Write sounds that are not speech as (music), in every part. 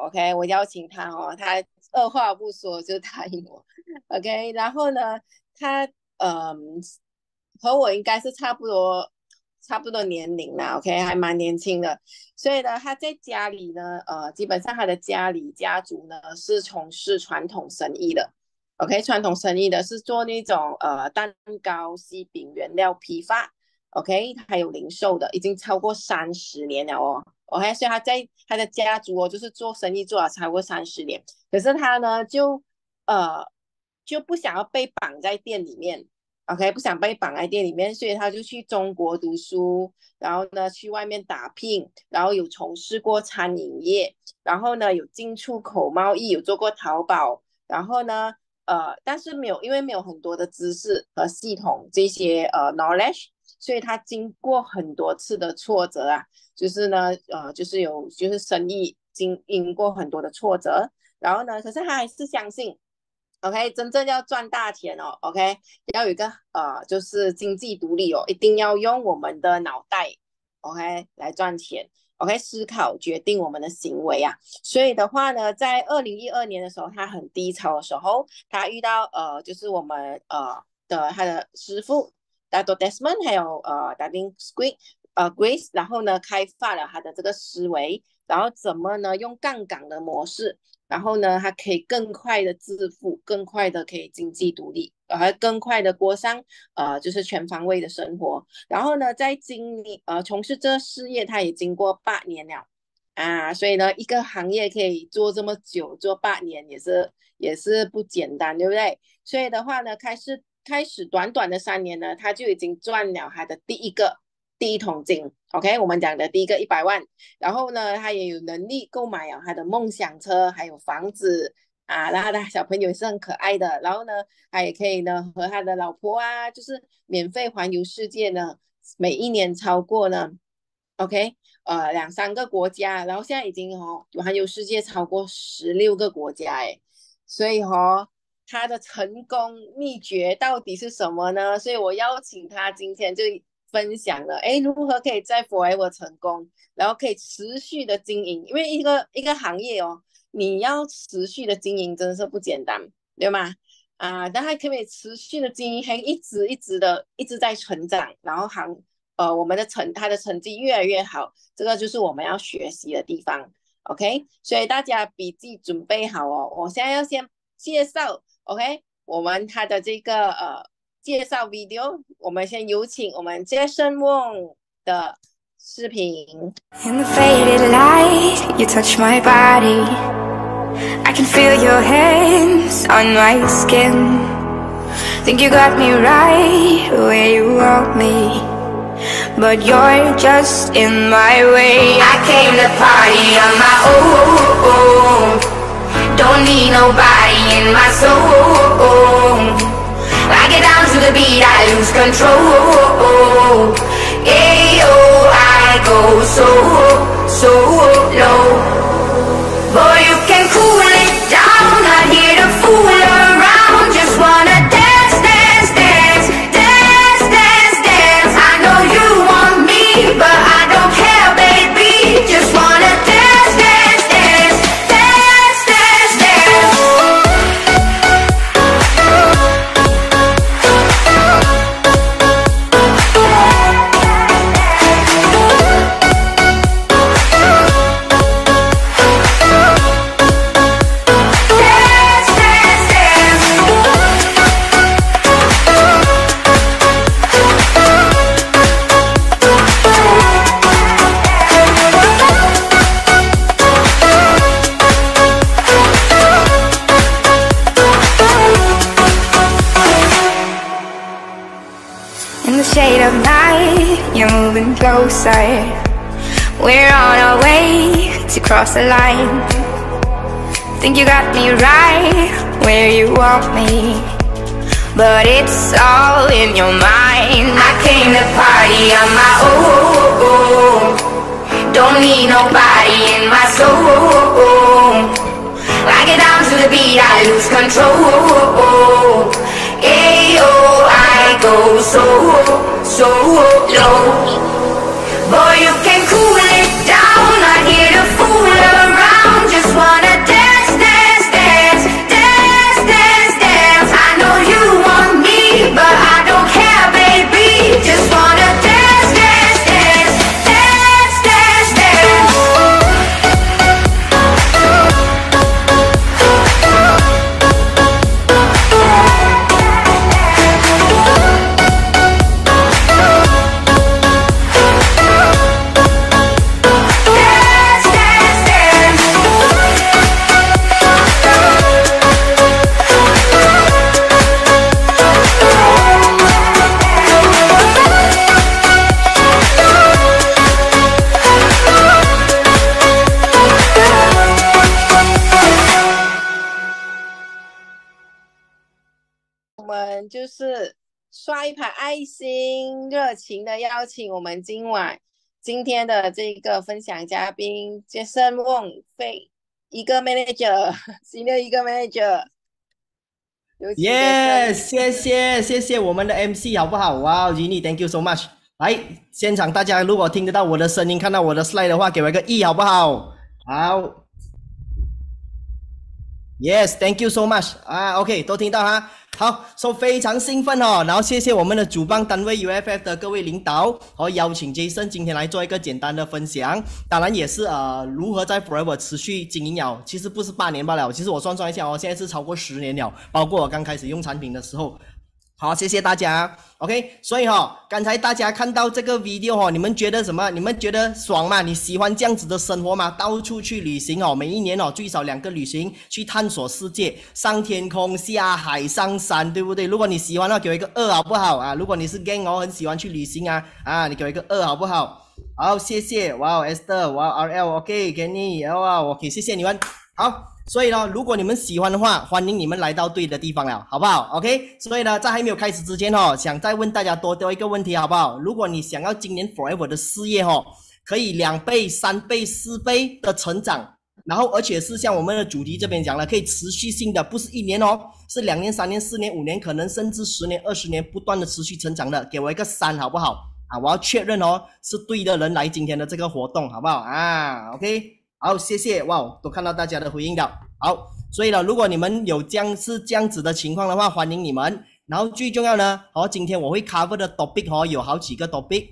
OK，我邀请他哦，他二话不说就答应我。OK，然后呢，他嗯，和我应该是差不多，差不多年龄啦。OK，还蛮年轻的。所以呢，他在家里呢，呃，基本上他的家里家族呢是从事传统生意的。OK，传统生意的是做那种呃蛋糕、西饼原料批发。OK，还有零售的，已经超过三十年了哦。我所以他在他的家族哦，就是做生意做了超过三十年，可是他呢就呃就不想要被绑在店里面，OK，不想被绑在店里面，所以他就去中国读书，然后呢去外面打拼，然后有从事过餐饮业，然后呢有进出口贸易，有做过淘宝，然后呢呃但是没有因为没有很多的知识和系统这些呃 knowledge。所以他经过很多次的挫折啊，就是呢，呃，就是有就是生意经，过很多的挫折，然后呢，可是他还是相信，OK，真正要赚大钱哦，OK，要有一个呃，就是经济独立哦，一定要用我们的脑袋，OK，来赚钱，OK，思考决定我们的行为啊。所以的话呢，在二零一二年的时候，他很低潮的时候，他遇到呃，就是我们呃的他的师傅。大多 Desmond 还有呃，Darling s q r e d 呃 Grace，然后呢，开发了他的这个思维，然后怎么呢？用杠杆的模式，然后呢，他可以更快的致富，更快的可以经济独立，后更快的过上呃，就是全方位的生活。然后呢，在经历呃从事这事业，他也经过八年了啊，所以呢，一个行业可以做这么久，做八年也是也是不简单，对不对？所以的话呢，开始。开始短短的三年呢，他就已经赚了他的第一个第一桶金，OK，我们讲的第一个一百万。然后呢，他也有能力购买了他的梦想车，还有房子啊。然后他的小朋友也是很可爱的。然后呢，他也可以呢和他的老婆啊，就是免费环游世界呢，每一年超过呢，OK，呃，两三个国家。然后现在已经哦环游世界超过十六个国家哎，所以吼。他的成功秘诀到底是什么呢？所以我邀请他今天就分享了，哎，如何可以在 forever 成功，然后可以持续的经营，因为一个一个行业哦，你要持续的经营，真的是不简单，对吗？啊，但他可以持续的经营，还一直一直的一直在成长，然后行，呃，我们的成他的成绩越来越好，这个就是我们要学习的地方。OK，所以大家笔记准备好哦，我现在要先介绍。OK，我们他的这个呃介绍 video，我们先有请我们 Jason Wong 的视频。In the faded light, you touch my body. I can feel your hands on my skin. Think you got me right where you want me. But you're just in my way. I came to party on my own. Don't need nobody in my soul I get down to the beat, I lose control Ayo, I go so, so low Boy, you can cool it down, not here to fool closer We're on our way to cross the line Think you got me right where you want me But it's all in your mind I came to party on my own Don't need nobody in my soul I get down to the beat, I lose control Ayo, I go so, so low Boy, you can 开心热情的邀请我们今晚今天的这个分享嘉宾 Jason Wong，非一个 manager，(laughs) 新的一个 manager。Yes，谢谢谢谢我们的 MC，好不好？Wow，Jenny，thank you so much。来，现场大家如果听得到我的声音，看到我的 slide 的话，给我一个 E，好不好？好。Yes, thank you so much. 啊，OK，都听到哈。好，so、非常兴奋哦。然后谢谢我们的主办单位 UFF 的各位领导和邀请 Jason 今天来做一个简单的分享。当然也是呃，如何在 Forever 持续经营了。其实不是半年罢了，其实我算算一下，哦，现在是超过十年了。包括我刚开始用产品的时候。好，谢谢大家。OK，所以哈，刚才大家看到这个 video 哈，你们觉得什么？你们觉得爽吗？你喜欢这样子的生活吗？到处去旅行哦，每一年哦最少两个旅行，去探索世界，上天空，下海，上山，对不对？如果你喜欢的话，给一个二好不好啊？如果你是 gay 哦，很喜欢去旅行啊，啊，你给一个二好不好？好，谢谢。哇，Esther，哇 r l o k k 你，n n y 哇，OK，谢谢你们。好。所以呢，如果你们喜欢的话，欢迎你们来到对的地方了，好不好？OK。所以呢，在还没有开始之前哦，想再问大家多多一个问题，好不好？如果你想要今年 forever 的事业哦，可以两倍、三倍、四倍的成长，然后而且是像我们的主题这边讲了，可以持续性的，不是一年哦，是两年、三年、四年、五年，可能甚至十年、二十年不断的持续成长的，给我一个三，好不好？啊，我要确认哦，是对的人来今天的这个活动，好不好？啊，OK。好，谢谢哇，都看到大家的回应了。好，所以呢，如果你们有将是这样子的情况的话，欢迎你们。然后最重要呢，好，今天我会 cover 的 topic 哦，有好几个 topic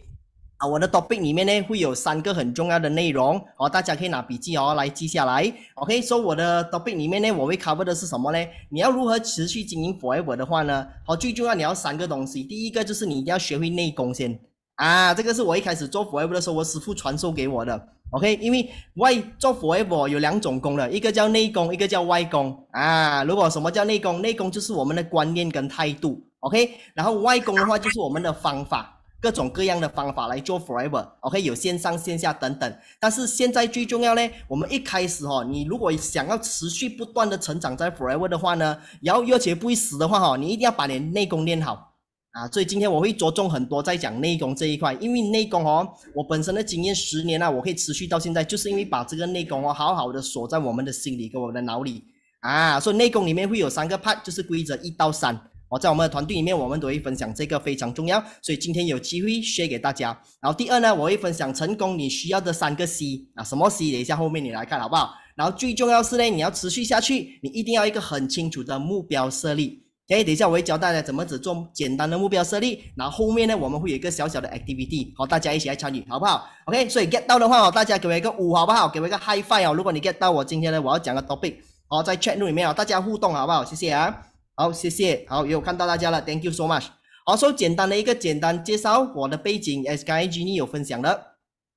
啊。我的 topic 里面呢，会有三个很重要的内容，好，大家可以拿笔记哦来记下来。OK，说我的 topic 里面呢，我会 cover 的是什么呢？你要如何持续经营 forever 的话呢？好，最重要你要三个东西，第一个就是你一定要学会内功先啊，这个是我一开始做 forever 的时候，我师傅传授给我的。OK，因为外做 forever 有两种功的，一个叫内功，一个叫外功啊。如果什么叫内功？内功就是我们的观念跟态度。OK，然后外功的话就是我们的方法，各种各样的方法来做 forever。OK，有线上线下等等。但是现在最重要呢，我们一开始哈，你如果想要持续不断的成长在 forever 的话呢，然后而且不死的话哈，你一定要把你内功练好。啊，所以今天我会着重很多在讲内功这一块，因为内功哦，我本身的经验十年了，我可以持续到现在，就是因为把这个内功哦好好的锁在我们的心里，跟我们的脑里啊。所以内功里面会有三个 part，就是规则一到三。我在我们的团队里面，我们都会分享这个非常重要，所以今天有机会学给大家。然后第二呢，我会分享成功你需要的三个 C，啊什么 C？等一下后面你来看，好不好？然后最重要是呢，你要持续下去，你一定要一个很清楚的目标设立。哎，等一下，我会教大家怎么只做简单的目标设立。那后面呢，我们会有一个小小的 activity 好，大家一起来参与，好不好？OK，所以 get 到的话，哦，大家给我一个五，好不好？给我一个 high five 哦！如果你 get 到，我今天呢，我要讲个 topic，好，在 chat room 里面哦，大家互动，好不好？谢谢啊，好，谢谢，好，有看到大家了，Thank you so much。好，说简单的一个简单介绍我的背景，SKG 你 e n 有分享的。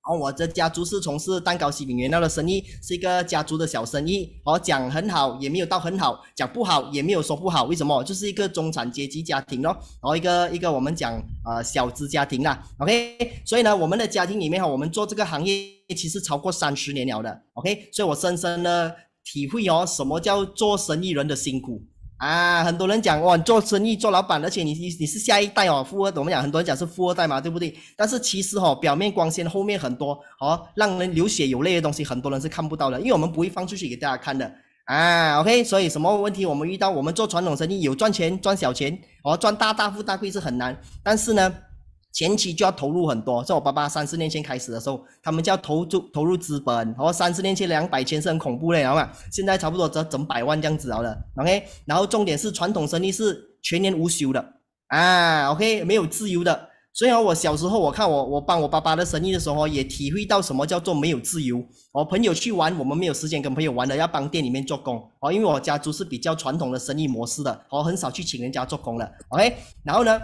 哦，我这家族是从事蛋糕、食品原料的生意，是一个家族的小生意。哦，讲很好，也没有到很好；讲不好，也没有说不好。为什么？就是一个中产阶级家庭咯，然后一个一个我们讲啊小资家庭啦。OK，所以呢，我们的家庭里面哈，我们做这个行业其实超过三十年了的。OK，所以我深深的体会哦，什么叫做生意人的辛苦。啊，很多人讲哇，你做生意做老板，而且你你你是下一代哦，富二代。我们讲很多人讲是富二代嘛，对不对？但是其实哦，表面光鲜，后面很多哦，让人流血流泪的东西，很多人是看不到的，因为我们不会放出去给大家看的。啊，OK，所以什么问题我们遇到？我们做传统生意有赚钱，赚小钱哦，赚大大富大贵是很难。但是呢？前期就要投入很多，像我爸爸三四年前开始的时候，他们就要投注投入资本，然后三四年前两百千是很恐怖然后嘛，现在差不多整整百万这样子好了。OK，然后重点是传统生意是全年无休的，啊，OK 没有自由的。虽然我小时候我看我我帮我爸爸的生意的时候，也体会到什么叫做没有自由。我朋友去玩，我们没有时间跟朋友玩的，要帮店里面做工。哦，因为我家族是比较传统的生意模式的，我很少去请人家做工了。OK，然后呢？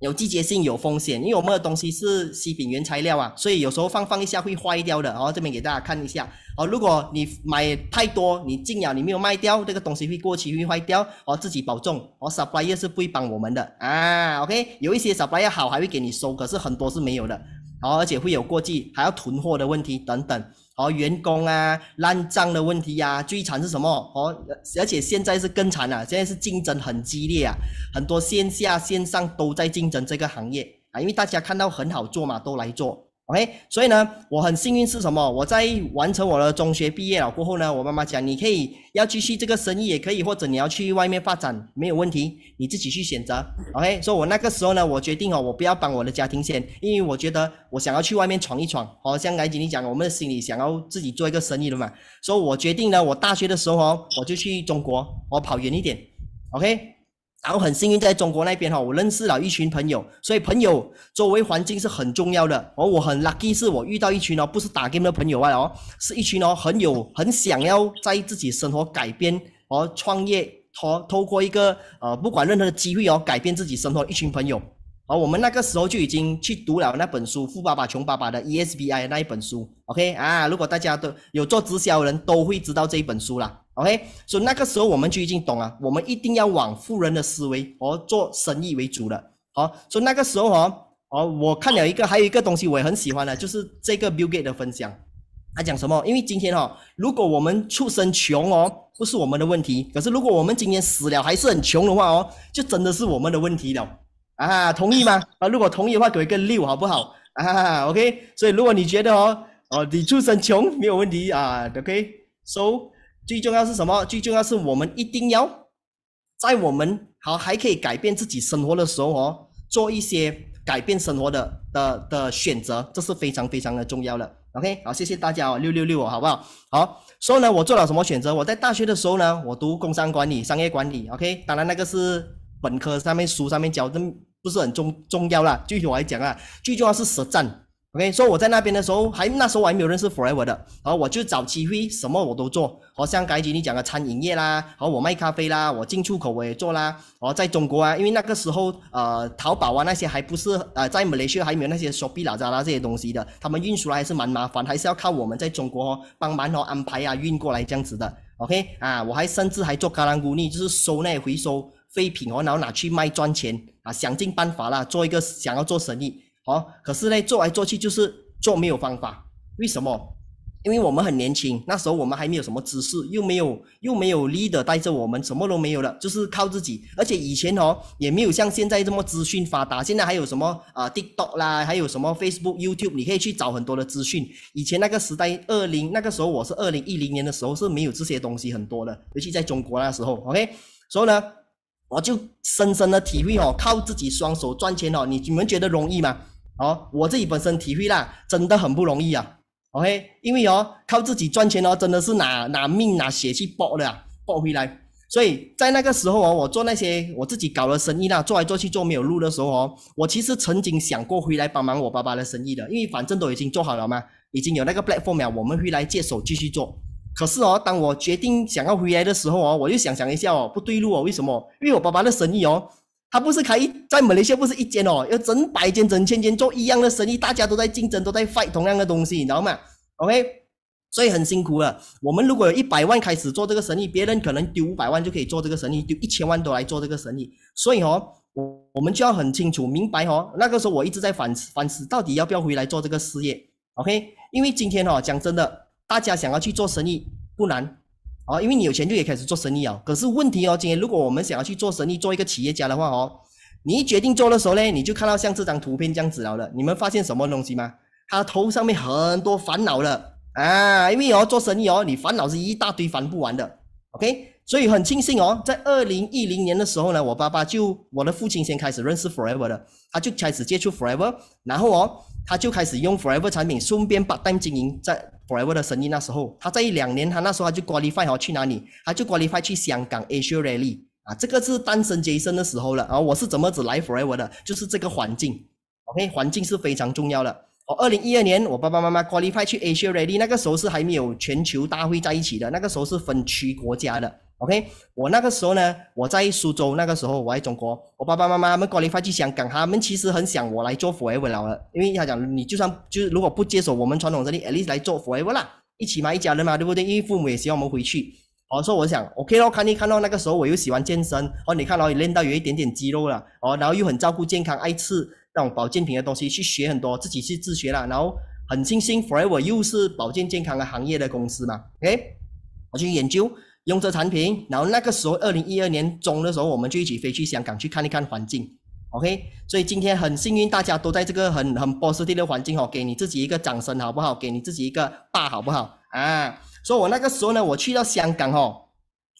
有季节性，有风险，因为我们的东西是食品原材料啊，所以有时候放放一下会坏掉的。然后这边给大家看一下，哦，如果你买太多，你进了你没有卖掉，这个东西会过期会坏掉。哦，自己保重，哦 s u p p l r 是不会帮我们的啊。OK，有一些 s u p p l r 好还会给你收，可是很多是没有的。然后而且会有过季，还要囤货的问题等等。哦，员工啊，烂账的问题呀，最惨是什么？哦，而且现在是更惨了，现在是竞争很激烈啊，很多线下线上都在竞争这个行业啊，因为大家看到很好做嘛，都来做。OK，所以呢，我很幸运是什么？我在完成我的中学毕业了过后呢，我妈妈讲，你可以要继续这个生意也可以，或者你要去外面发展没有问题，你自己去选择。OK，所以，我那个时候呢，我决定哦，我不要帮我的家庭先，因为我觉得我想要去外面闯一闯。哦，像刚才你讲，我们的心里想要自己做一个生意的嘛。所以我决定呢，我大学的时候哦，我就去中国，我跑远一点。OK。然后很幸运，在中国那边哈，我认识了一群朋友，所以朋友周围环境是很重要的。哦，我很 lucky，是我遇到一群哦，不是打 game 的朋友外哦，是一群哦很有很想要在自己生活改变和创业，和透过一个呃不管任何的机会哦，改变自己生活一群朋友。好，我们那个时候就已经去读了那本书《富爸爸穷爸爸》的 ESBI 那一本书。OK，啊，如果大家都有做直销的人都会知道这一本书啦。OK，所以那个时候我们就已经懂了，我们一定要往富人的思维和做生意为主了。好，所以那个时候哦，哦，我看了一个，还有一个东西我也很喜欢的，就是这个 Billgate 的分享。他讲什么？因为今天哦，如果我们出生穷哦，不是我们的问题；可是如果我们今天死了还是很穷的话哦，就真的是我们的问题了。啊，同意吗？啊，如果同意的话，给一个六好不好？啊，OK。所以如果你觉得哦，哦，你出生穷没有问题啊，OK。So。最重要是什么？最重要是我们一定要在我们好还可以改变自己生活的时候哦，做一些改变生活的的的选择，这是非常非常的重要了。OK，好，谢谢大家哦，六六六哦，好不好？好，所以呢，我做了什么选择？我在大学的时候呢，我读工商管理、商业管理。OK，当然那个是本科上面书上面教的，不是很重重要啦。具体我来讲啊，最重要是实战。OK，所、以我在那边的时候，还那时候我还没有认识 Forever 的，然后我就找机会，什么我都做。好像刚才你讲的餐饮业啦，然后我卖咖啡啦，我进出口我也做啦。然后在中国啊，因为那个时候呃淘宝啊那些还不是呃在马来西亚还没有那些 a z 老渣啦这些东西的，他们运输来还是蛮麻烦，还是要靠我们在中国哦帮忙哦安排啊运过来这样子的。OK，啊，我还甚至还做卡栏菇呢，就是收那些回收废品哦，然后拿去卖赚钱。啊，想尽办法啦，做一个想要做生意。哦，可是呢，做来做去就是做没有方法，为什么？因为我们很年轻，那时候我们还没有什么知识，又没有又没有 leader 带着我们，什么都没有了，就是靠自己。而且以前哦，也没有像现在这么资讯发达。现在还有什么啊，TikTok 啦，还有什么 Facebook、YouTube，你可以去找很多的资讯。以前那个时代，二零那个时候，我是二零一零年的时候是没有这些东西很多的，尤其在中国那时候。OK，所以呢，我就深深的体会哦，靠自己双手赚钱哦，你你们觉得容易吗？哦，我自己本身体会啦，真的很不容易啊。OK，因为哦，靠自己赚钱哦，真的是拿拿命拿血去搏的，啊，搏回来。所以在那个时候哦，我做那些我自己搞的生意啦，做来做去做没有路的时候哦，我其实曾经想过回来帮忙我爸爸的生意的，因为反正都已经做好了嘛，已经有那个 platform，我们回来接手继续做。可是哦，当我决定想要回来的时候哦，我就想想一下哦，不对路哦，为什么？因为我爸爸的生意哦。他不是开在马来西亚，不是一间哦，要整百间、整千间做一样的生意，大家都在竞争，都在 fight 同样的东西，你知道吗？OK，所以很辛苦了。我们如果有一百万开始做这个生意，别人可能丢五百万就可以做这个生意，丢一千万都来做这个生意。所以哦，我我们就要很清楚明白哦。那个时候我一直在反思反思，到底要不要回来做这个事业？OK，因为今天哦，讲真的，大家想要去做生意不难。哦，因为你有钱，就也开始做生意啊。可是问题哦，今天如果我们想要去做生意，做一个企业家的话哦，你一决定做的时候呢，你就看到像这张图片这样子了。你们发现什么东西吗？他头上面很多烦恼了啊，因为哦做生意哦，你烦恼是一大堆，烦不完的。OK，所以很庆幸哦，在二零一零年的时候呢，我爸爸就我的父亲先开始认识 Forever 的，他就开始接触 Forever，然后哦。他就开始用 Forever 产品，顺便把单经营在 Forever 的生意。那时候，他在一两年，他那时候他就 i f 派哦去哪里？他就 i f 派去香港 Asia Rally 啊，这个是单身 o 生的时候了。然后我是怎么子来 Forever 的？就是这个环境，OK，环境是非常重要的。我二零一二年我爸爸妈妈 i f 派去 Asia Rally，那个时候是还没有全球大会在一起的，那个时候是分区国家的。OK，我那个时候呢，我在苏州，那个时候我在中国，我爸爸妈妈他们过来发去香港，他们其实很想我来做 Forever 了，因为他讲你就算就是如果不接受我们传统这里 a t least 来做 Forever 啦，一起嘛，一家人嘛，对不对？因为父母也希望我们回去。哦，所以我想 OK 咯，看你看到那个时候我又喜欢健身，哦，你看到你练到有一点点肌肉了，哦，然后又很照顾健康，爱吃那种保健品的东西，去学很多自己去自学了，然后很庆幸 Forever 又是保健健康的行业的公司嘛。OK，我去研究。用这产品，然后那个时候，二零一二年中的时候，我们就一起飞去香港去看一看环境。OK，所以今天很幸运，大家都在这个很很波斯蒂的环境哦，给你自己一个掌声好不好？给你自己一个大好不好？啊，所以，我那个时候呢，我去到香港哦，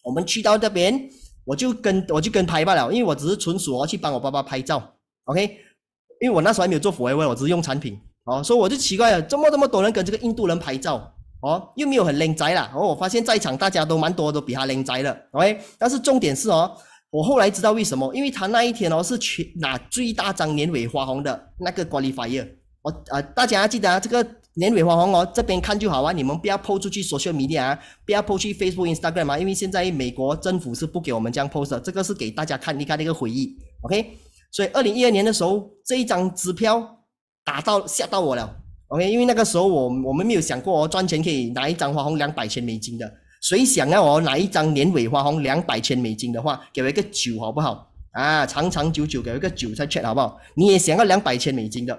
我们去到这边，我就跟我就跟拍罢了，因为我只是纯属去帮我爸爸拍照。OK，因为我那时候还没有做 FW，我只是用产品哦，所以我就奇怪了，这么这么多人跟这个印度人拍照。哦，又没有很靓仔啦。哦，我发现，在场大家都蛮多都比他靓仔的，OK。但是重点是哦，我后来知道为什么，因为他那一天哦是全拿最大张年尾花红的那个管理 f i r 我啊，大家记得啊，这个年尾花红哦，这边看就好啊，你们不要 s o s t 出去说说迷恋啊，不要抛去 Facebook、Instagram 啊，因为现在美国政府是不给我们这样 post 的，这个是给大家看你看那个回忆，OK。所以二零一二年的时候，这一张支票打到吓到我了。OK，因为那个时候我我们没有想过哦，赚钱可以拿一张花红两百千美金的，谁想要哦拿一张年尾花红两百千美金的话，给一个九好不好？啊，长长久久给一个韭菜券好不好？你也想要两百千美金的？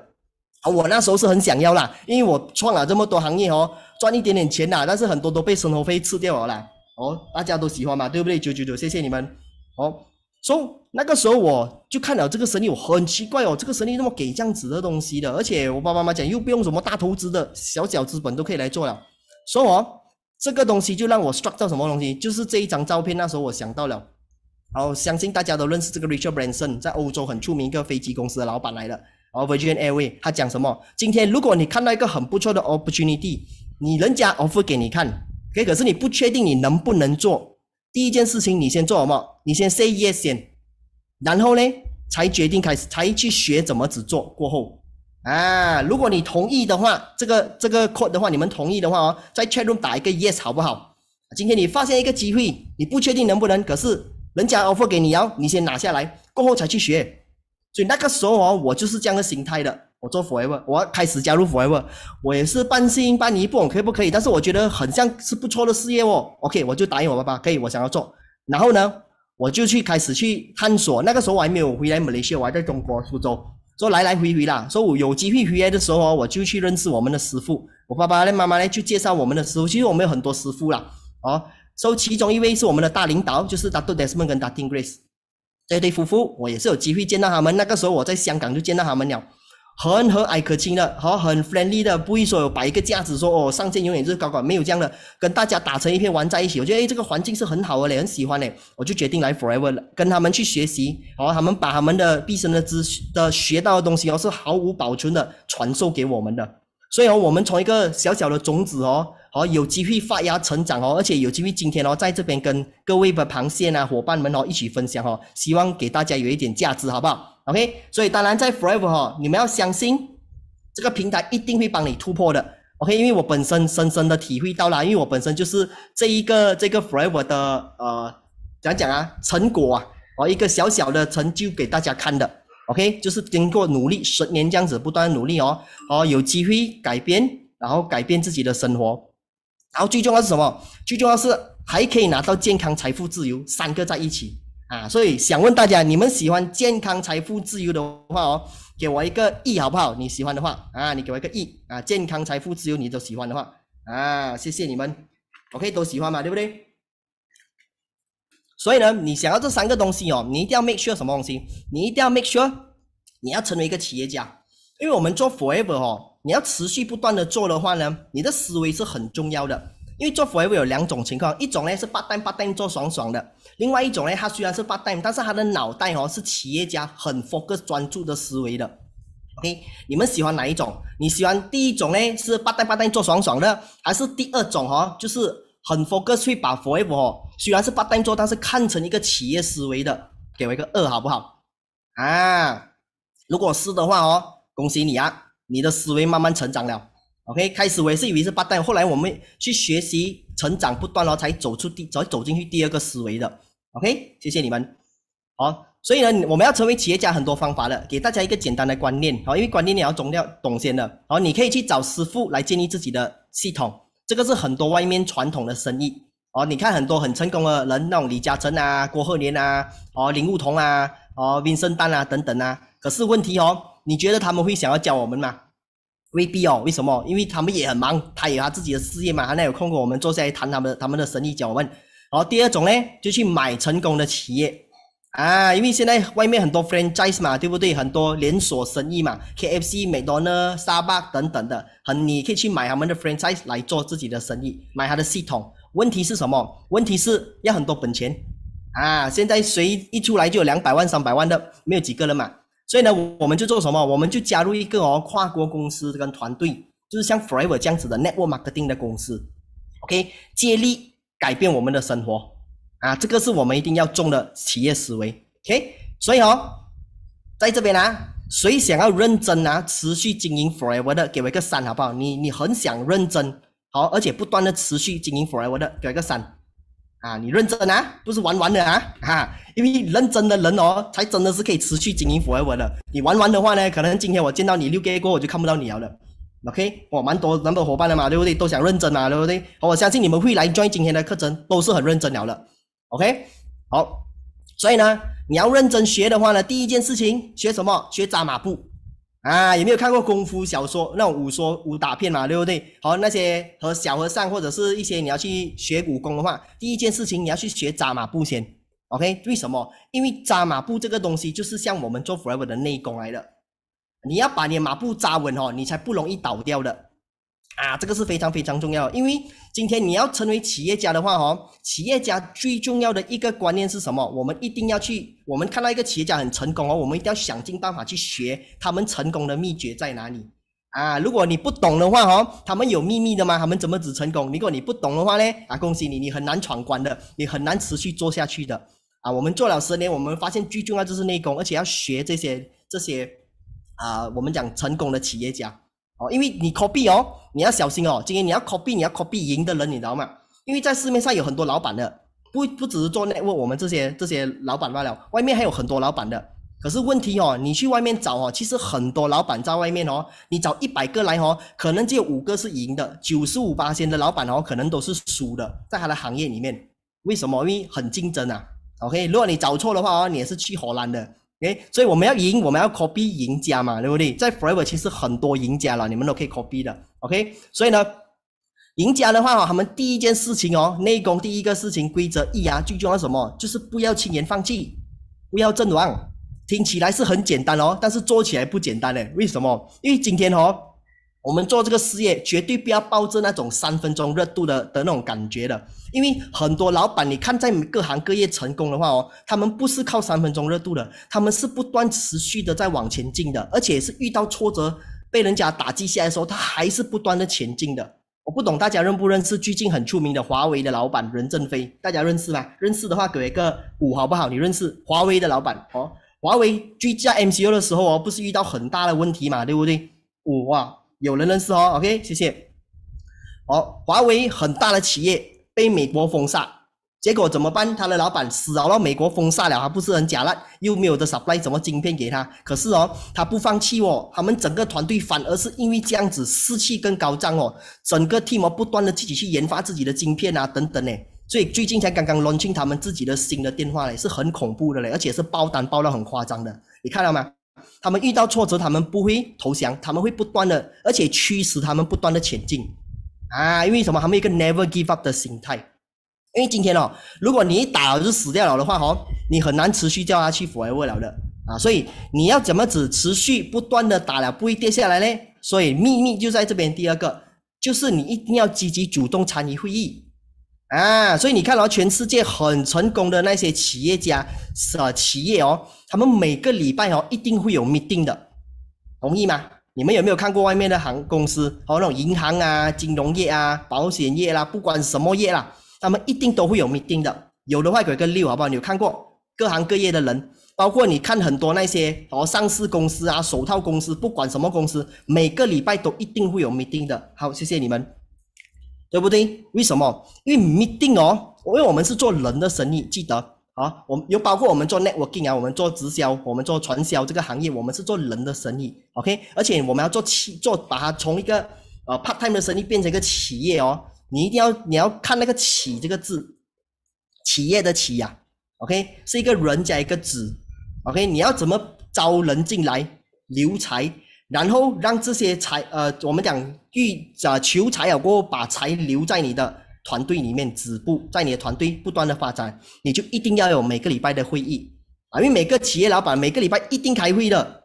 哦，我那时候是很想要啦，因为我创了这么多行业哦，赚一点点钱啦，但是很多都被生活费吃掉了啦。哦，大家都喜欢嘛，对不对？九九九，谢谢你们。哦。so, so 那个时候我就看了这个生意，我很奇怪哦，这个生意那么给这样子的东西的？而且我爸爸妈妈讲又不用什么大投资的，小小资本都可以来做了。以哦，这个东西就让我 struck 到什么东西，就是这一张照片。那时候我想到了，然后相信大家都认识这个 Richard Branson，在欧洲很出名一个飞机公司的老板来了，哦 Virgin Airway。他讲什么？今天如果你看到一个很不错的 opportunity，你人家 offer 给你看，可可是你不确定你能不能做。第一件事情，你先做好嘛，你先 say yes 先，然后呢，才决定开始，才去学怎么只做过后，啊，如果你同意的话，这个这个 call 的话，你们同意的话哦，在 chatroom 打一个 yes 好不好？今天你发现一个机会，你不确定能不能，可是人家 offer 给你哦，你先拿下来，过后才去学，所以那个时候哦，我就是这样的心态的。我做 Forever，我开始加入 Forever，我也是半信半疑，不，管可不可以？但是我觉得很像是不错的事业哦。OK，我就答应我爸爸，可以，我想要做。然后呢，我就去开始去探索。那个时候我还没有回来马来西亚，我还在中国苏州，说来来回回啦。说我有机会回来的时候，我就去认识我们的师傅。我爸爸的妈妈呢，就介绍我们的师傅。其实我们有很多师傅啦，哦，说其中一位是我们的大领导，就是 Doctor Desmond 跟 Dr. Grace 这对夫妇。我也是有机会见到他们。那个时候我在香港就见到他们了。很和蔼可亲的，好很 friendly 的，不会说摆一个架子说哦上进永远就是高管，没有这样的，跟大家打成一片玩在一起。我觉得哎这个环境是很好嘞，很喜欢嘞，我就决定来 forever 了，跟他们去学习。好，他们把他们的毕生的知的学到的东西哦，是毫无保存的传授给我们的。所以哦，我们从一个小小的种子哦，好有机会发芽成长哦，而且有机会今天哦，在这边跟各位的螃蟹啊伙伴们哦一起分享哦，希望给大家有一点价值，好不好？OK，所以当然在 Forever 哈，你们要相信这个平台一定会帮你突破的。OK，因为我本身深深的体会到了，因为我本身就是这一个这个 Forever 的呃，怎么讲啊，成果啊，哦一个小小的成就给大家看的。OK，就是经过努力十年这样子不断努力哦，哦有机会改变，然后改变自己的生活，然后最重要是什么？最重要是还可以拿到健康、财富、自由三个在一起。啊，所以想问大家，你们喜欢健康、财富、自由的话哦，给我一个亿好不好？你喜欢的话啊，你给我一个亿啊，健康、财富、自由，你都喜欢的话啊，谢谢你们。OK，都喜欢嘛，对不对？所以呢，你想要这三个东西哦，你一定要 make sure 什么东西，你一定要 make sure，你要成为一个企业家，因为我们做 forever 哦，你要持续不断的做的话呢，你的思维是很重要的。因为做 forever 有两种情况，一种呢是巴蛋巴蛋做爽爽的，另外一种呢，他虽然是巴蛋，但是他的脑袋哦是企业家很 focus 专注的思维的。OK，你们喜欢哪一种？你喜欢第一种呢是巴蛋巴蛋做爽爽的，还是第二种哈，就是很 focus 去把 forever 哦，虽然是巴蛋做，但是看成一个企业思维的，给我一个二好不好？啊，如果是的话哦，恭喜你啊，你的思维慢慢成长了。OK，开始我也是以为是八代，后来我们去学习成长不断了，才走出第才走进去第二个思维的。OK，谢谢你们。好，所以呢，我们要成为企业家很多方法的，给大家一个简单的观念好，因为观念你要总要懂先的。好，你可以去找师傅来建立自己的系统，这个是很多外面传统的生意。哦，你看很多很成功的人，那种李嘉诚啊、郭鹤年啊、哦林梧桐啊、哦温生丹啊等等啊。可是问题哦，你觉得他们会想要教我们吗？未必哦，为什么？因为他们也很忙，他有他自己的事业嘛，他哪有空跟我们坐下来谈他们的他们的生意讲我们。然后第二种呢，就去买成功的企业啊，因为现在外面很多 franchise 嘛，对不对？很多连锁生意嘛，KFC、美多呢、沙巴等等的，很你可以去买他们的 franchise 来做自己的生意，买他的系统。问题是什么？问题是要很多本钱啊！现在谁一出来就有两百万、三百万的，没有几个人嘛。所以呢，我们就做什么？我们就加入一个哦，跨国公司跟团队，就是像 Forever 这样子的 Network Marketing 的公司，OK，借力改变我们的生活啊，这个是我们一定要重的企业思维，OK。所以哦，在这边呢，谁想要认真啊，持续经营 Forever 的，给我一个三好不好？你你很想认真，好，而且不断的持续经营 Forever 的，给我一个三。啊，你认真啊，不是玩玩的啊，哈，因为认真的人哦，才真的是可以持续经营华尔街的。你玩玩的话呢，可能今天我见到你六个月过，我就看不到你了。OK，我蛮多那么多伙伴的嘛，对不对？都想认真嘛，对不对？好，我相信你们会来 join 今天的课程，都是很认真聊的。OK，好，所以呢，你要认真学的话呢，第一件事情学什么？学扎马步。啊，有没有看过功夫小说那种武说武打片嘛，对不对？好，那些和小和尚或者是一些你要去学武功的话，第一件事情你要去学扎马步先。OK，为什么？因为扎马步这个东西就是像我们做 forever 的内功来的，你要把你的马步扎稳哦，你才不容易倒掉的。啊，这个是非常非常重要，因为今天你要成为企业家的话，哦，企业家最重要的一个观念是什么？我们一定要去，我们看到一个企业家很成功哦，我们一定要想尽办法去学他们成功的秘诀在哪里啊？如果你不懂的话，哦，他们有秘密的吗？他们怎么只成功？如果你不懂的话呢？啊，恭喜你，你很难闯关的，你很难持续做下去的啊！我们做了十年，我们发现最重要就是内功，而且要学这些这些啊，我们讲成功的企业家哦，因为你 copy 哦。你要小心哦，今天你要 copy，你要 copy 赢的人，你知道吗？因为在市面上有很多老板的，不不只是做那，我们这些这些老板罢了，外面还有很多老板的。可是问题哦，你去外面找哦，其实很多老板在外面哦，你找一百个来哦，可能只有五个是赢的，九十五八千的老板哦，可能都是输的，在他的行业里面，为什么？因为很竞争啊。OK，如果你找错的话哦，你也是去荷兰的。哎，所以我们要赢，我们要 copy 赢家嘛，对不对？在 Forever 其实很多赢家了，你们都可以 copy 的。OK，所以呢，赢家的话哦，他们第一件事情哦，内功第一个事情，规则一啊，最重要什么？就是不要轻言放弃，不要阵亡。听起来是很简单哦，但是做起来不简单嘞。为什么？因为今天哦。我们做这个事业绝对不要抱着那种三分钟热度的的那种感觉的，因为很多老板你看在各行各业成功的话哦，他们不是靠三分钟热度的，他们是不断持续的在往前进的，而且是遇到挫折被人家打击下来的时候，他还是不断的前进的。我不懂大家认不认识最近很出名的华为的老板任正非，大家认识吗？认识的话给一个五好不好？你认识华为的老板哦？华为追加 MCO 的时候哦，不是遇到很大的问题嘛，对不对？五啊。有人认识哦，OK，谢谢。好，华为很大的企业被美国封杀，结果怎么办？他的老板死了，到美国封杀了，还不是很假了，又没有的 supply 什么晶片给他。可是哦，他不放弃哦，他们整个团队反而是因为这样子士气更高涨哦，整个 team 不断的自己去研发自己的晶片啊等等呢，所以最近才刚刚 launch 他们自己的新的电话嘞，是很恐怖的嘞，而且是爆单爆到很夸张的，你看到吗？他们遇到挫折，他们不会投降，他们会不断的，而且驱使他们不断的前进，啊，因为什么？他们一个 never give up 的心态。因为今天哦，如果你一打了就死掉了的话哦，你很难持续叫他去 forever 了的啊。所以你要怎么只持续不断的打了不会跌下来呢？所以秘密就在这边。第二个就是你一定要积极主动参与会议。啊，所以你看到全世界很成功的那些企业家、呃企业哦，他们每个礼拜哦一定会有 meeting 的，同意吗？你们有没有看过外面的行公司，哦那种银行啊、金融业啊、保险业啦，不管什么业啦，他们一定都会有 meeting 的。有的话给个六，好不好？你有看过各行各业的人，包括你看很多那些哦上市公司啊、手套公司，不管什么公司，每个礼拜都一定会有 meeting 的。好，谢谢你们。对不对？为什么？因为没定哦，因为我们是做人的生意，记得啊。我们有包括我们做 networking 啊，我们做直销，我们做传销这个行业，我们是做人的生意。OK，而且我们要做企，做把它从一个呃 part time 的生意变成一个企业哦。你一定要你要看那个企这个字，企业的企呀。OK，是一个人加一个子。OK，你要怎么招人进来，留才？然后让这些财呃，我们讲遇呃求财啊，过后把财留在你的团队里面，止步在你的团队不断的发展，你就一定要有每个礼拜的会议啊，因为每个企业老板每个礼拜一定开会的，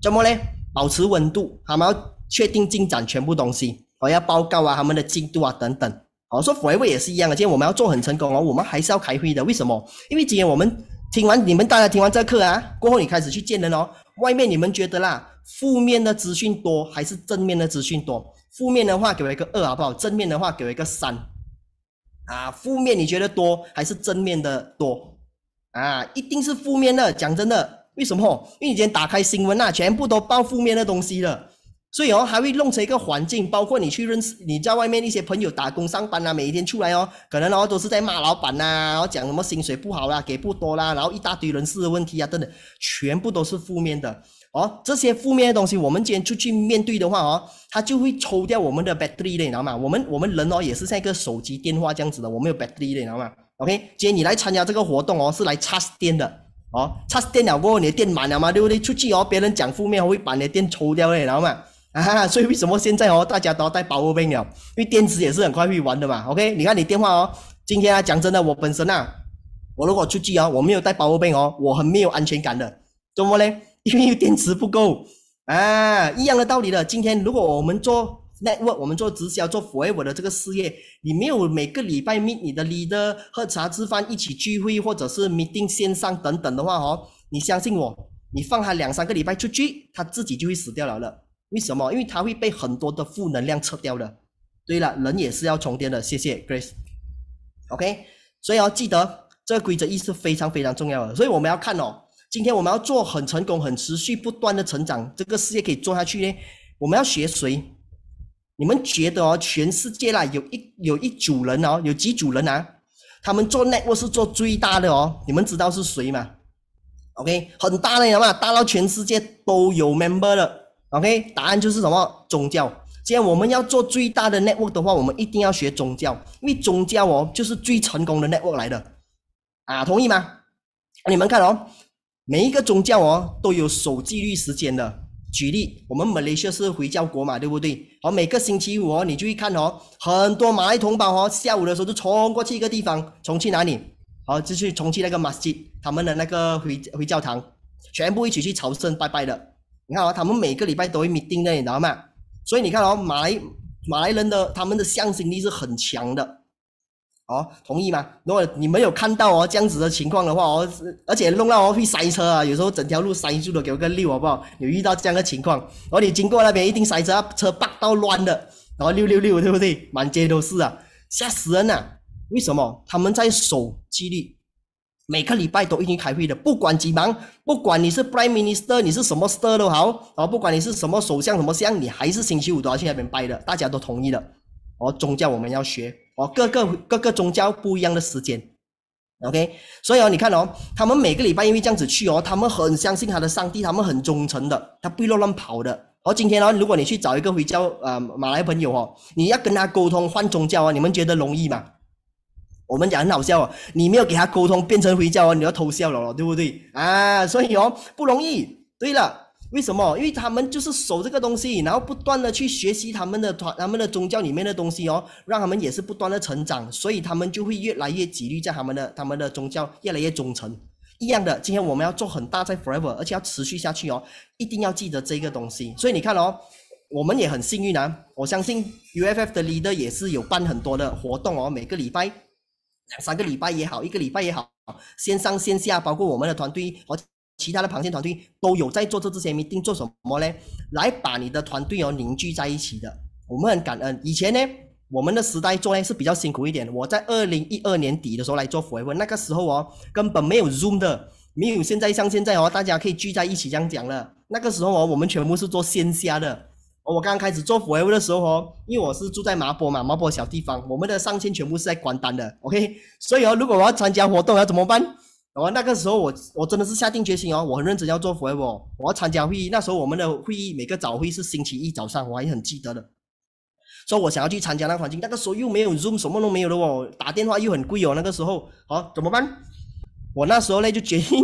怎么呢？保持温度，好吗？确定进展，全部东西哦，要报告啊，他们的进度啊等等哦，说开会也是一样的，今天我们要做很成功哦，我们还是要开会的，为什么？因为今天我们听完你们大家听完这课啊，过后你开始去见人哦。外面你们觉得啦，负面的资讯多还是正面的资讯多？负面的话给我一个二好不好？正面的话给我一个三啊！负面你觉得多还是正面的多啊？一定是负面的，讲真的，为什么？因为你今天打开新闻啊，全部都报负面的东西了。所以哦，还会弄成一个环境，包括你去认识你在外面那些朋友打工上班啊，每一天出来哦，可能哦都是在骂老板呐，然后讲什么薪水不好啦，给不多啦，然后一大堆人事的问题啊等等，全部都是负面的哦。这些负面的东西我们今天出去面对的话哦，它就会抽掉我们的 battery 你然道嘛，我们我们人哦也是像一个手机电话这样子的，我们有 battery 你然道嘛，OK，今天你来参加这个活动哦，是来插电的哦，插电了过后你的电满了嘛，对不对？出去哦，别人讲负面会把你的电抽掉你然道嘛。所以为什么现在哦，大家都要带保护杯呢？因为电池也是很快会完的嘛。OK，你看你电话哦。今天啊，讲真的，我本身啊，我如果出去哦，我没有带保护杯哦，我很没有安全感的。怎么嘞？(laughs) 因为电池不够。啊，一样的道理的。今天如果我们做 network，我们做直销做服务的这个事业，你没有每个礼拜 meet 你的 leader 喝茶吃饭一起聚会，或者是 meeting 线上等等的话哦，你相信我，你放他两三个礼拜出去，他自己就会死掉了了。为什么？因为它会被很多的负能量撤掉的。对了，人也是要重叠的。谢谢 Grace。OK，所以要记得这个规则意识非常非常重要的。所以我们要看哦，今天我们要做很成功、很持续不断的成长，这个世界可以做下去呢。我们要学谁？你们觉得哦，全世界啦，有一有一组人哦，有几组人啊？他们做 NetWork 是做最大的哦。你们知道是谁吗？OK，很大的人嘛，大到全世界都有 Member 了。OK，答案就是什么宗教？既然我们要做最大的 network 的话，我们一定要学宗教，因为宗教哦，就是最成功的 network 来的啊，同意吗？你们看哦，每一个宗教哦，都有守纪律时间的。举例，我们马来西亚是回教国嘛，对不对？好，每个星期五哦，你注意看哦，很多马来同胞哦，下午的时候就冲过去一个地方，冲去哪里？好，就去冲去那个 masjid，他们的那个回回教堂，全部一起去朝圣拜拜的。你看啊，他们每个礼拜都会 meeting 的，你知道吗？所以你看哦，马来马来人的他们的向心力是很强的，哦，同意吗？如果你没有看到哦这样子的情况的话哦，而且弄到哦会塞车啊，有时候整条路塞住了，给我个六好不好？有遇到这样的情况，而你经过那边一定塞车，车霸到乱的，然后六六六对不对？满街都是啊，吓死人了！为什么他们在守纪律。每个礼拜都一经开会的，不管几忙，不管你是 prime minister，你是什么 s t r e 都好，哦，不管你是什么首相什么相，你还是星期五都要去，那边拜的？大家都同意了。哦，宗教我们要学，哦，各个各个宗教不一样的时间。OK，所以哦，你看哦，他们每个礼拜因为这样子去哦，他们很相信他的上帝，他们很忠诚的，他不会乱跑的。哦，今天哦，如果你去找一个回教呃马来朋友哦，你要跟他沟通换宗教啊，你们觉得容易吗？我们讲很好笑哦，你没有给他沟通，变成回家哦，你要偷笑了了，对不对啊？所以哦，不容易。对了，为什么？因为他们就是守这个东西，然后不断的去学习他们的、他们的宗教里面的东西哦，让他们也是不断的成长，所以他们就会越来越纪律，在他们的、他们的宗教越来越忠诚。一样的，今天我们要做很大，在 forever，而且要持续下去哦，一定要记得这个东西。所以你看哦，我们也很幸运啊，我相信 UFF 的 leader 也是有办很多的活动哦，每个礼拜。两三个礼拜也好，一个礼拜也好，线上线下，包括我们的团队和其他的螃蟹团队，都有在做这支节目，定做什么呢？来把你的团队哦凝聚在一起的。我们很感恩。以前呢，我们的时代做呢是比较辛苦一点。我在二零一二年底的时候来做回围，那个时候哦，根本没有 Zoom 的，没有现在像现在哦，大家可以聚在一起这样讲了。那个时候哦，我们全部是做鲜虾的。我刚开始做 f e v e 的时候哦，因为我是住在麻坡嘛，麻坡小地方，我们的上线全部是在关单的，OK。所以哦，如果我要参加活动要怎么办？哦，那个时候我我真的是下定决心哦，我很认真要做 f e v e 我要参加会议。那时候我们的会议每个早会是星期一早上，我还很记得的，说我想要去参加那个环境。那个时候又没有 Zoom，什么都没有的哦，打电话又很贵哦，那个时候哦、怎么办？我那时候呢就决定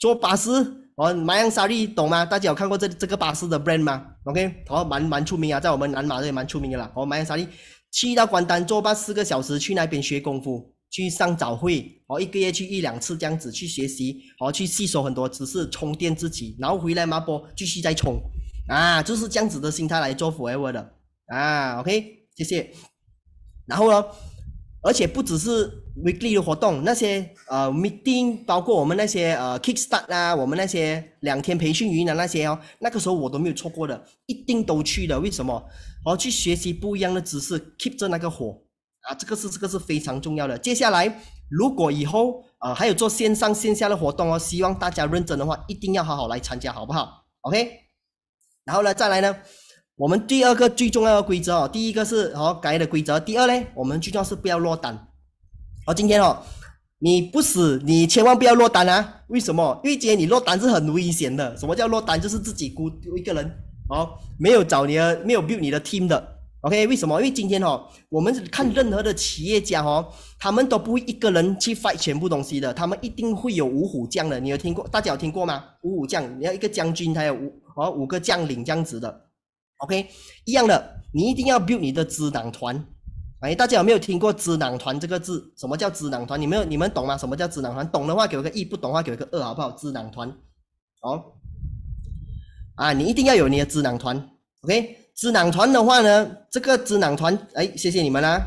坐巴士哦，马洋沙利懂吗？大家有看过这这个巴士的 brand 吗？OK，哦，蛮蛮出名啊，在我们南马这里蛮出名的啦。哦，马洋沙利去到关丹坐半四个小时去那边学功夫，去上早会，哦，一个月去一两次这样子去学习，哦，去吸收很多知识充电自己，然后回来嘛不继续再充，啊，就是这样子的心态来做 forever 的啊，OK，谢谢。然后呢？而且不只是 weekly 的活动，那些呃 meeting，包括我们那些呃 kickstart 啊，我们那些两天培训营的那些哦，那个时候我都没有错过的，一定都去的。为什么？我去学习不一样的知识，keep 着那个火啊，这个是这个是非常重要的。接下来如果以后啊还有做线上线下的活动哦，希望大家认真的话，一定要好好来参加，好不好？OK，然后呢，再来呢？我们第二个最重要的规则哦，第一个是哦改的规则。第二呢，我们最重要是不要落单。哦，今天哦，你不死，你千万不要落单啊！为什么？因为今天你落单是很危险的。什么叫落单？就是自己孤丢一个人哦，没有找你的，没有 build 你的 team 的。OK，为什么？因为今天哦，我们看任何的企业家哦，他们都不会一个人去 fight 全部东西的，他们一定会有五虎将的。你有听过？大家有听过吗？五虎将，你要一个将军，他有五哦五个将领这样子的。OK，一样的，你一定要 build 你的支囊团。哎，大家有没有听过支囊团这个字？什么叫支囊团？你们有你们懂吗？什么叫支囊团？懂的话给个一，不懂的话给个二，好不好？支囊团，哦，啊，你一定要有你的支囊团。OK，支囊团的话呢，这个支囊团，哎，谢谢你们啦。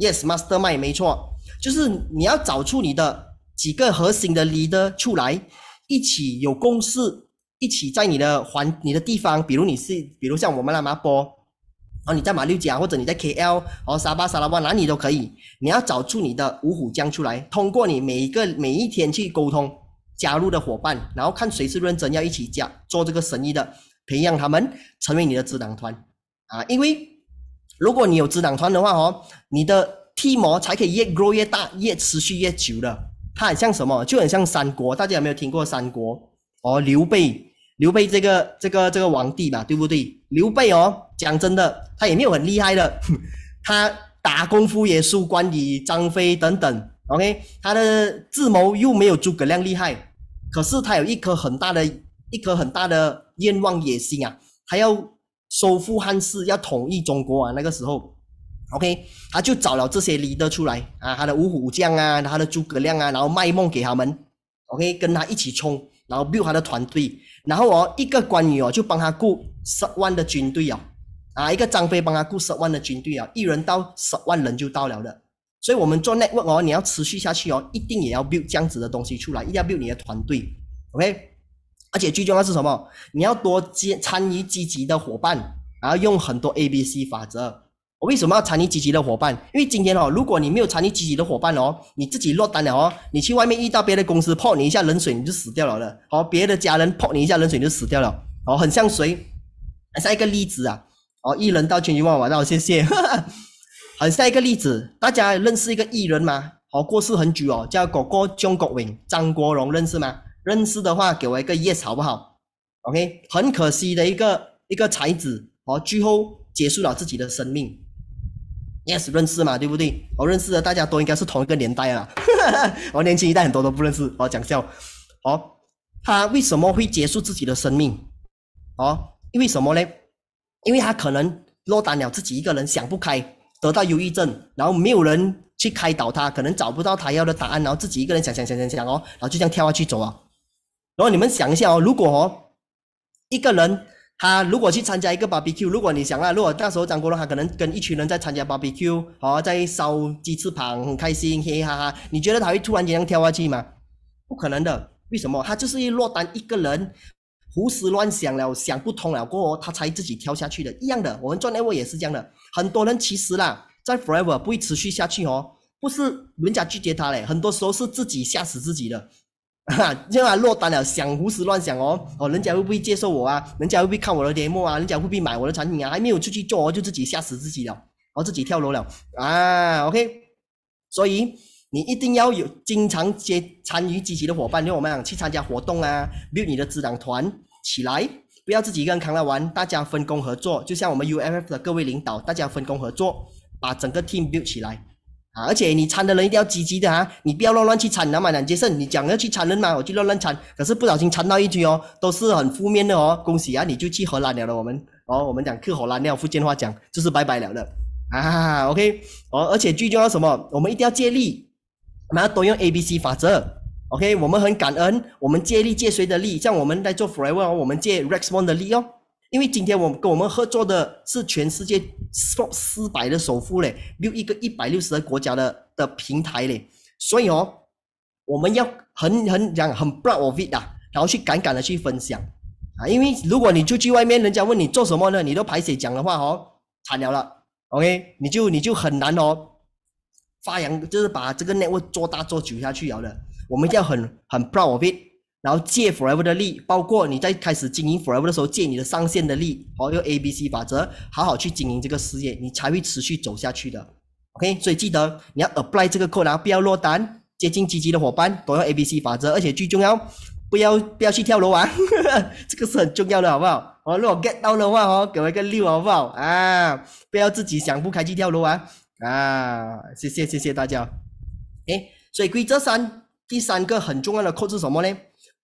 Yes，Master m 麦没错，就是你要找出你的几个核心的 leader 出来，一起有共识。一起在你的环、你的地方，比如你是，比如像我们那马波，然后你在马六甲或者你在 KL，哦，沙巴、沙拉湾哪里都可以。你要找出你的五虎将出来，通过你每一个每一天去沟通加入的伙伴，然后看谁是认真要一起加做这个生意的，培养他们成为你的智囊团啊！因为如果你有智囊团的话，哦，你的 team 才可以越 grow 越大，越持续越久的。它很像什么？就很像三国，大家有没有听过三国？哦，刘备。刘备这个这个这个皇帝嘛，对不对？刘备哦，讲真的，他也没有很厉害的，(laughs) 他打功夫也输关羽、张飞等等。OK，他的智谋又没有诸葛亮厉害，可是他有一颗很大的一颗很大的愿望野心啊，他要收复汉室，要统一中国啊。那个时候，OK，他就找了这些离得出来啊，他的五虎将啊，他的诸葛亮啊，然后卖梦给他们，OK，跟他一起冲。然后 build 他的团队，然后哦，一个关羽哦就帮他雇十万的军队哦，啊一个张飞帮他雇十万的军队啊，一人到十万人就到了的。所以我们做 network 哦，你要持续下去哦，一定也要 build 这样子的东西出来，一定要 build 你的团队，OK？而且最重要是什么？你要多积参与积极的伙伴，然后用很多 ABC 法则。我为什么要缠你积极的伙伴？因为今天哦，如果你没有缠你积极的伙伴哦，你自己落单了哦，你去外面遇到别的公司泼你一下冷水，你就死掉了的。哦，别的家人泼你一下冷水，你就死掉了。哦，很像谁？很像一个例子啊。哦，一人到千球万马，那谢谢。(laughs) 很像一个例子。大家认识一个艺人吗？哦，过世很久哦，叫哥哥张国荣，张国荣认识吗？认识的话，给我一个 yes 好不好？OK。很可惜的一个一个才子哦，最后结束了自己的生命。认识嘛，对不对？我认识的，大家都应该是同一个年代了。我 (laughs) 年轻一代很多都不认识，我讲笑。哦，他为什么会结束自己的生命？哦，因为什么呢？因为他可能落单了，自己一个人想不开，得到忧郁症，然后没有人去开导他，可能找不到他要的答案，然后自己一个人想想想想想哦，然后就这样跳下去走啊。然后你们想一下哦，如果哦，一个人。他如果去参加一个 barbecue，如果你想啊，如果那时候张国荣他可能跟一群人在参加 barbecue，好，在烧鸡翅旁很开心，嘻嘻哈哈。你觉得他会突然间能跳下去吗？不可能的，为什么？他就是一落单一个人，胡思乱想了，想不通了，过后他才自己跳下去的。一样的，我们做业务也是这样的，很多人其实啦，在 forever 不会持续下去哦，不是人家拒绝他嘞，很多时候是自己吓死自己的。哈、(laughs) 因为落单了，想胡思乱想哦，哦，人家会不会接受我啊？人家会不会看我的节目啊？人家会不会买我的产品啊？还没有出去做，就自己吓死自己了，哦，自己跳楼了啊！OK，所以你一定要有经常接参与积极的伙伴，让我们去参加活动啊，build 你的资囊团起来，不要自己一个人扛着玩，大家分工合作，就像我们 UFF 的各位领导，大家分工合作，把整个 team build 起来。啊！而且你参的人一定要积极的啊，你不要乱乱去参，难买难接受。你讲要去参人嘛，我去乱乱参，可是不小心参到一句哦，都是很负面的哦。恭喜啊，你就去荷兰了了。我们哦，我们讲去荷兰了，福建话讲就是拜拜了的啊，OK，哦，而且最重要什么？我们一定要借力，然要多用 A B C 法则。OK，我们很感恩，我们借力借谁的力？像我们在做 Forever 我们借 Rexon 的力哦。因为今天我们跟我们合作的是全世界四四百的首富嘞，没有一个一百六十个国家的的平台嘞，所以哦，我们要很很讲很 proud of it 啊，然后去敢敢的去分享啊，因为如果你出去外面，人家问你做什么呢，你都排水讲的话哦，惨了了，OK，你就你就很难哦，发扬就是把这个 network 做大做久下去了的，我们要很很 proud of it。然后借 forever 的力，包括你在开始经营 forever 的时候借你的上限的力，哦，用 A B C 法则好好去经营这个事业，你才会持续走下去的。OK，所以记得你要 apply 这个课，然后不要落单，接近积极的伙伴，都用 A B C 法则，而且最重要，不要不要去跳楼玩，(laughs) 这个是很重要的，好不好？哦，如果 get 到的话哦，给我一个六，好不好？啊，不要自己想不开去跳楼玩啊！谢谢谢谢大家。哎，所以规则三第三个很重要的课是什么呢？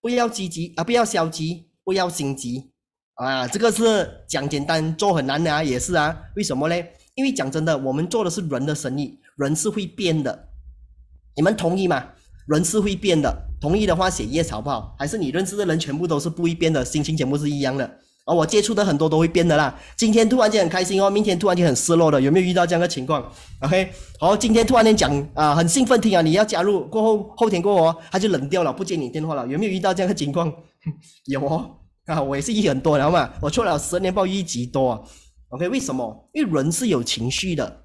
不要积极啊！不要消极，不要心急啊！这个是讲简单，做很难的啊，也是啊。为什么呢？因为讲真的，我们做的是人的生意，人是会变的。你们同意吗？人是会变的，同意的话写 yes 好不好？还是你认识的人全部都是不会变的，心情全部是一样的？啊，我接触的很多都会变的啦。今天突然间很开心哦，明天突然间很失落的，有没有遇到这样的情况？OK，好，今天突然间讲啊，很兴奋听啊，你要加入过后后天过哦，他就冷掉了，不接你电话了，有没有遇到这样的情况？(laughs) 有啊，我也是一很多，然后嘛，我出了十年报一级多，OK，为什么？因为人是有情绪的，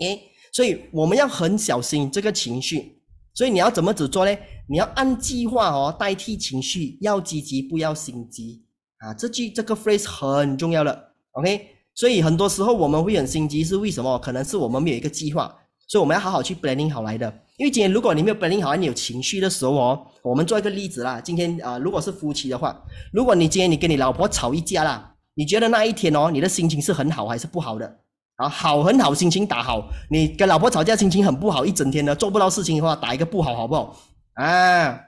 诶，所以我们要很小心这个情绪。所以你要怎么子做呢？你要按计划哦，代替情绪，要积极，不要心急。啊，这句这个 phrase 很重要了，OK？所以很多时候我们会很心急，是为什么？可能是我们没有一个计划，所以我们要好好去 planning 好来的。因为今天如果你没有 planning 好，你有情绪的时候哦，我们做一个例子啦。今天啊，如果是夫妻的话，如果你今天你跟你老婆吵一架啦，你觉得那一天哦，你的心情是很好还是不好的？啊，好，很好，心情打好。你跟老婆吵架，心情很不好，一整天呢做不到事情的话，打一个不好，好不好？啊，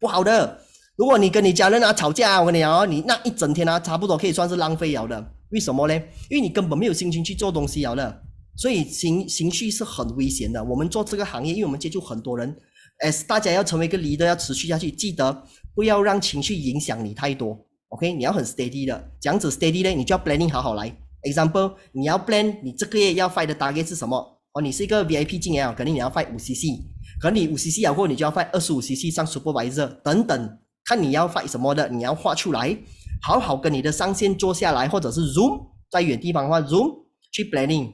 不好的。如果你跟你家人啊吵架啊，我跟你讲啊，你那一整天啊，差不多可以算是浪费了的。为什么呢？因为你根本没有心情去做东西了。所以情情绪是很危险的。我们做这个行业，因为我们接触很多人，s 大家要成为一个 leader 要持续下去，记得不要让情绪影响你太多。OK，你要很 steady 的。这样子 steady 呢？你就要 planning 好好来。Example，你要 plan 你这个月要 fight 的 target 是什么？哦，你是一个 VIP 进阶啊，肯定你要 fight 五 CC，可你五 CC 咬过，你就要 fight 二十五 CC 上 supervisor 等等。看你要发什么的，你要画出来，好好跟你的上线坐下来，或者是 Zoom，在远地方的话 Zoom 去 planning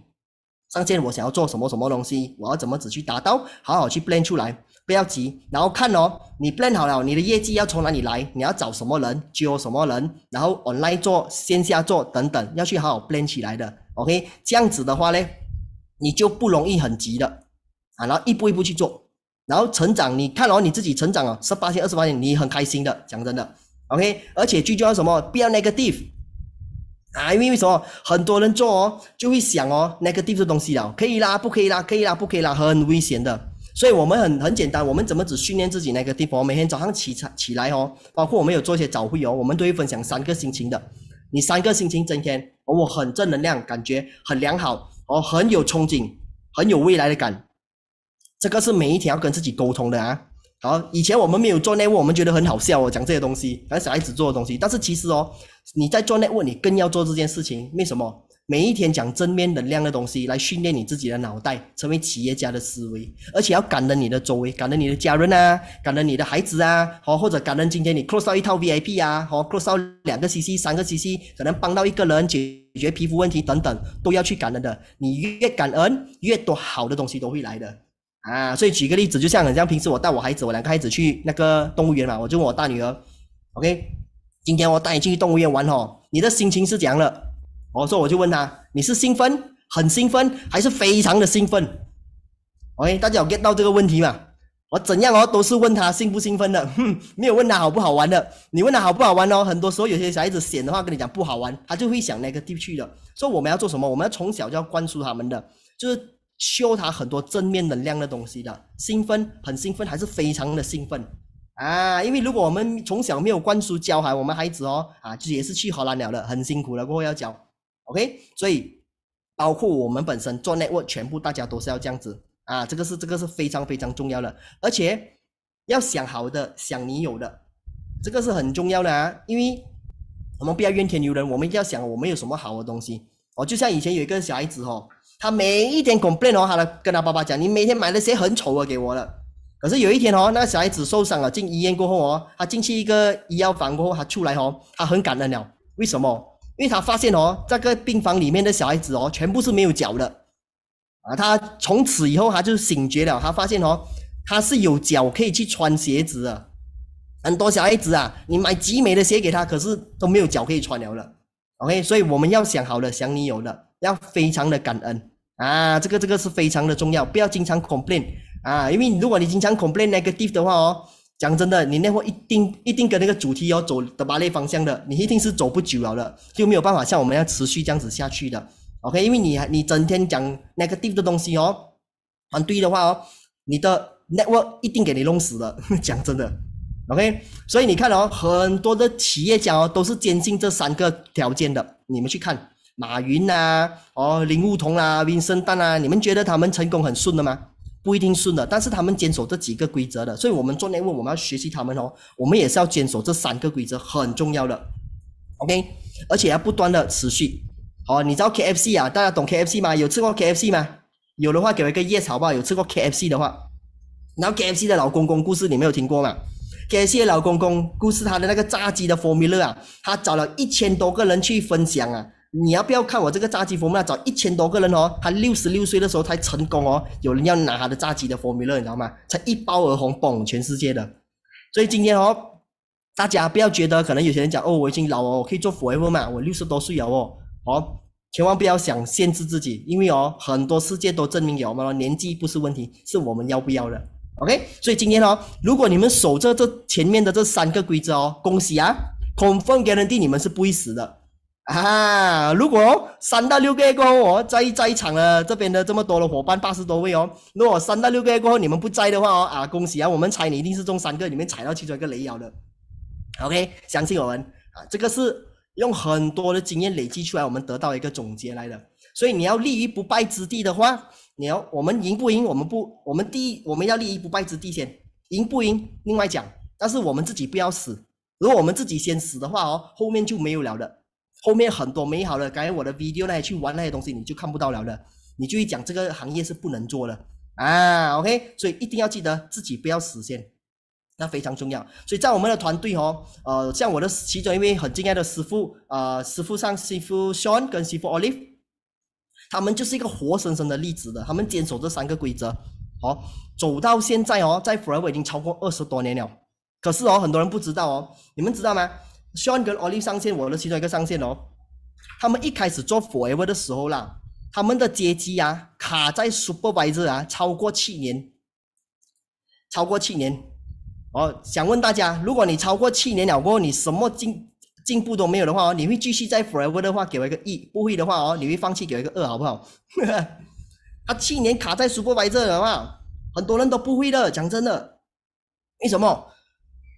上线我想要做什么什么东西，我要怎么子去达到，好好去 plan 出来，不要急，然后看哦，你 plan 好了，你的业绩要从哪里来，你要找什么人教什么人，然后 online 做、线下做等等，要去好好 plan 起来的，OK，这样子的话呢，你就不容易很急的，啊，然后一步一步去做。然后成长，你看哦，你自己成长哦，十八天、二十八天，你很开心的，讲真的，OK。而且最重要什么？不要 negative。啊，因为为什么？很多人做哦，就会想哦，negative 是东西了，可以啦，不可以啦，可以啦，不可以啦，很危险的。所以我们很很简单，我们怎么只训练自己 negative？每天早上起起起来哦，包括我们有做一些早会哦，我们都会分享三个心情的。你三个心情整天，我很正能量，感觉很良好哦，很有憧憬，很有未来的感。这个是每一天要跟自己沟通的啊！好，以前我们没有做内务，我们觉得很好笑哦，讲这些东西，反小孩子做的东西。但是其实哦，你在做内务，你更要做这件事情。为什么？每一天讲正面能量的东西，来训练你自己的脑袋，成为企业家的思维。而且要感恩你的周围，感恩你的家人啊，感恩你的孩子啊，好，或者感恩今天你 cross 到一套 VIP 啊，好，cross 到两个 CC、三个 CC，可能帮到一个人解决皮肤问题等等，都要去感恩的。你越感恩，越多好的东西都会来的。啊，所以举个例子，就像很像平时我带我孩子，我两个孩子去那个动物园嘛，我就问我大女儿，OK，今天我带你去动物园玩哦，你的心情是怎样的？我说我就问他，你是兴奋、很兴奋，还是非常的兴奋？OK，大家有 get 到这个问题吗？我怎样哦，都是问他兴不兴奋的，哼，没有问他好不好玩的。你问他好不好玩哦，很多时候有些小孩子闲的话，跟你讲不好玩，他就会想那个地区了。所以我们要做什么？我们要从小就要灌输他们的，就是。修他很多正面能量的东西的兴奋，很兴奋，还是非常的兴奋啊！因为如果我们从小没有灌输教孩，我们孩子哦啊，也是去荷兰了的，很辛苦了过后要教，OK。所以包括我们本身做内务，全部大家都是要这样子啊！这个是这个是非常非常重要的，而且要想好的，想你有的，这个是很重要的啊！因为我们不要怨天尤人，我们要想我们有什么好的东西。哦，就像以前有一个小孩子哦，他每一天 complain 哦，他跟他爸爸讲，你每天买的鞋很丑啊，给我了。可是有一天哦，那个小孩子受伤了，进医院过后哦，他进去一个医药房过后，他出来哦，他很感恩了。为什么？因为他发现哦，这个病房里面的小孩子哦，全部是没有脚的啊。他从此以后他就醒觉了，他发现哦，他是有脚可以去穿鞋子的。很多小孩子啊，你买极美的鞋给他，可是都没有脚可以穿了了。OK，所以我们要想好的，想你有的，要非常的感恩啊，这个这个是非常的重要，不要经常 complain 啊，因为如果你经常 complain negative 的话哦，讲真的，你那会一定一定跟那个主题要走的巴类方向的，你一定是走不久了的，就没有办法像我们要持续这样子下去的，OK，因为你你整天讲 negative 的东西哦，团队的话哦，你的 network 一定给你弄死了，(laughs) 讲真的。OK，所以你看哦，很多的企业家哦都是坚信这三个条件的。你们去看马云呐，哦，林梧桐啊，林生蛋啊，你们觉得他们成功很顺的吗？不一定顺的，但是他们坚守这几个规则的。所以，我们做内幕，我们要学习他们哦。我们也是要坚守这三个规则，很重要的。OK，而且要不断的持续。好，你知道 KFC 啊？大家懂 KFC 吗？有吃过 KFC 吗？有的话，给我一个好不好？有吃过 KFC 的话，然后 KFC 的老公公故事，你没有听过吗？感谢老公公，故事他的那个炸鸡的 formula 啊，他找了一千多个人去分享啊。你要不要看我这个炸鸡 formula？找一千多个人哦？他六十六岁的时候才成功哦。有人要拿他的炸鸡的 formula，你知道吗？才一包而红，捧全世界的。所以今天哦，大家不要觉得可能有些人讲哦，我已经老哦，我可以做 forever 嘛？我六十多岁了哦哦，千万不要想限制自己，因为哦，很多世界都证明有了，年纪不是问题，是我们要不要的。OK，所以今天哦，如果你们守着这前面的这三个规则哦，恭喜啊，c o n f i r m guarantee 你们是不会死的啊。如果三到六个月过后哦，在在场的这边的这么多的伙伴八十多位哦，如果三到六个月过后你们不在的话哦啊，恭喜啊，我们猜你一定是中三个里面踩到其中一个雷妖的。OK，相信我们啊，这个是用很多的经验累积出来，我们得到一个总结来的。所以你要立于不败之地的话，你要我们赢不赢？我们不，我们第一我们要立于不败之地先赢不赢，另外讲。但是我们自己不要死，如果我们自己先死的话哦，后面就没有了的，后面很多美好的、感觉我的 video 呢去玩那些东西你就看不到了的，你就讲这个行业是不能做的啊。OK，所以一定要记得自己不要死先，那非常重要。所以在我们的团队哦，呃，像我的其中一位很敬爱的师傅呃，师傅上师傅 Sean 跟师傅 o l i v e 他们就是一个活生生的例子的，他们坚守这三个规则，好，走到现在哦，在 Forever 已经超过二十多年了。可是哦，很多人不知道哦，你们知道吗 s h a n 跟 o l l i 上线我的其中一个上线哦，他们一开始做 Forever 的时候啦，他们的阶级啊卡在 Super b s o r 啊，超过七年，超过七年。哦，想问大家，如果你超过七年了，后，你什么经进步都没有的话哦，你会继续在 forever 的话给我一个一，不会的话哦，你会放弃给我一个二，好不好？他 (laughs) 去年卡在十波百这，了嘛，很多人都不会的，讲真的，为什么？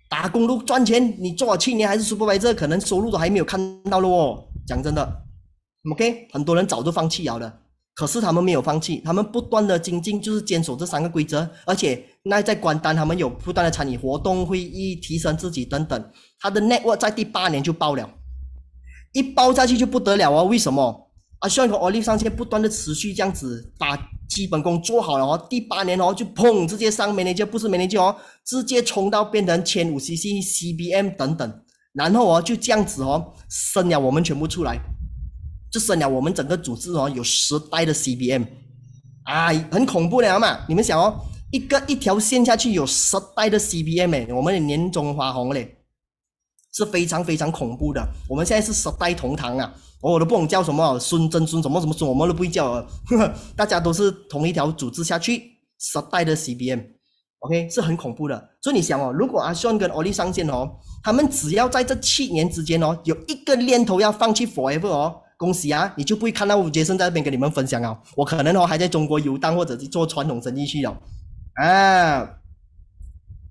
打工都赚钱，你做去年还是十波百这，可能收入都还没有看到了哦，讲真的，OK，很多人早就放弃了的。可是他们没有放弃，他们不断的精进，就是坚守这三个规则，而且那在关单，他们有不断的参与活动、会议，提升自己等等。他的 net work 在第八年就爆了，一爆下去就不得了哦。为什么啊？虽然说 OL 线上线，不断的持续这样子把基本功做好了哦，第八年哦就砰直接上美林街，不是美林街哦，直接冲到变成千五 CC、CBM 等等，然后哦就这样子哦升了，我们全部出来。就深了，我们整个组织哦，有十代的 CBM，哎，很恐怖了嘛！你们想哦，一个一条线下去有十代的 CBM，我们年中花红嘞，是非常非常恐怖的。我们现在是十代同堂啊，我都不懂叫什么孙真孙什么什么孙，我们都不会叫，(laughs) 大家都是同一条组织下去，十代的 CBM，OK，是很恐怖的。所以你想哦，如果阿轩跟奥丽上线哦，他们只要在这七年之间哦，有一个念头要放弃 forever 哦。恭喜啊！你就不会看到杰森在那边跟你们分享了。我可能哦还在中国游荡，或者是做传统生意去了。啊，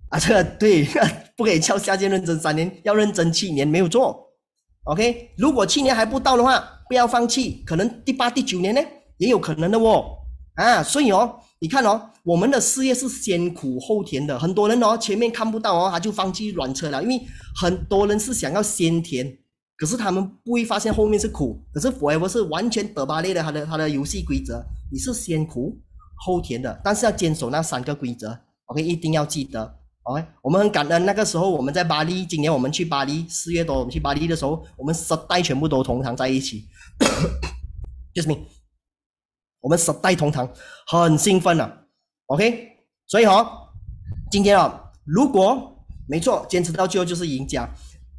啊，这个对，(laughs) 不可以叫下贱认真三年，要认真七年没有做。OK，如果七年还不到的话，不要放弃，可能第八、第九年呢也有可能的哦。啊，所以哦，你看哦，我们的事业是先苦后甜的。很多人哦前面看不到哦，他就放弃软车了，因为很多人是想要先甜。可是他们不会发现后面是苦，可是 forever 是完全德巴列的他的他的游戏规则，你是先苦后甜的，但是要坚守那三个规则。OK，一定要记得。OK，我们很感恩那个时候我们在巴黎，今年我们去巴黎四月多，我们去巴黎的时候，我们十代全部都同堂在一起。j u s t me，我们十代同堂，很兴奋啊。OK，所以哈，今天啊，如果没错，坚持到最后就是赢家。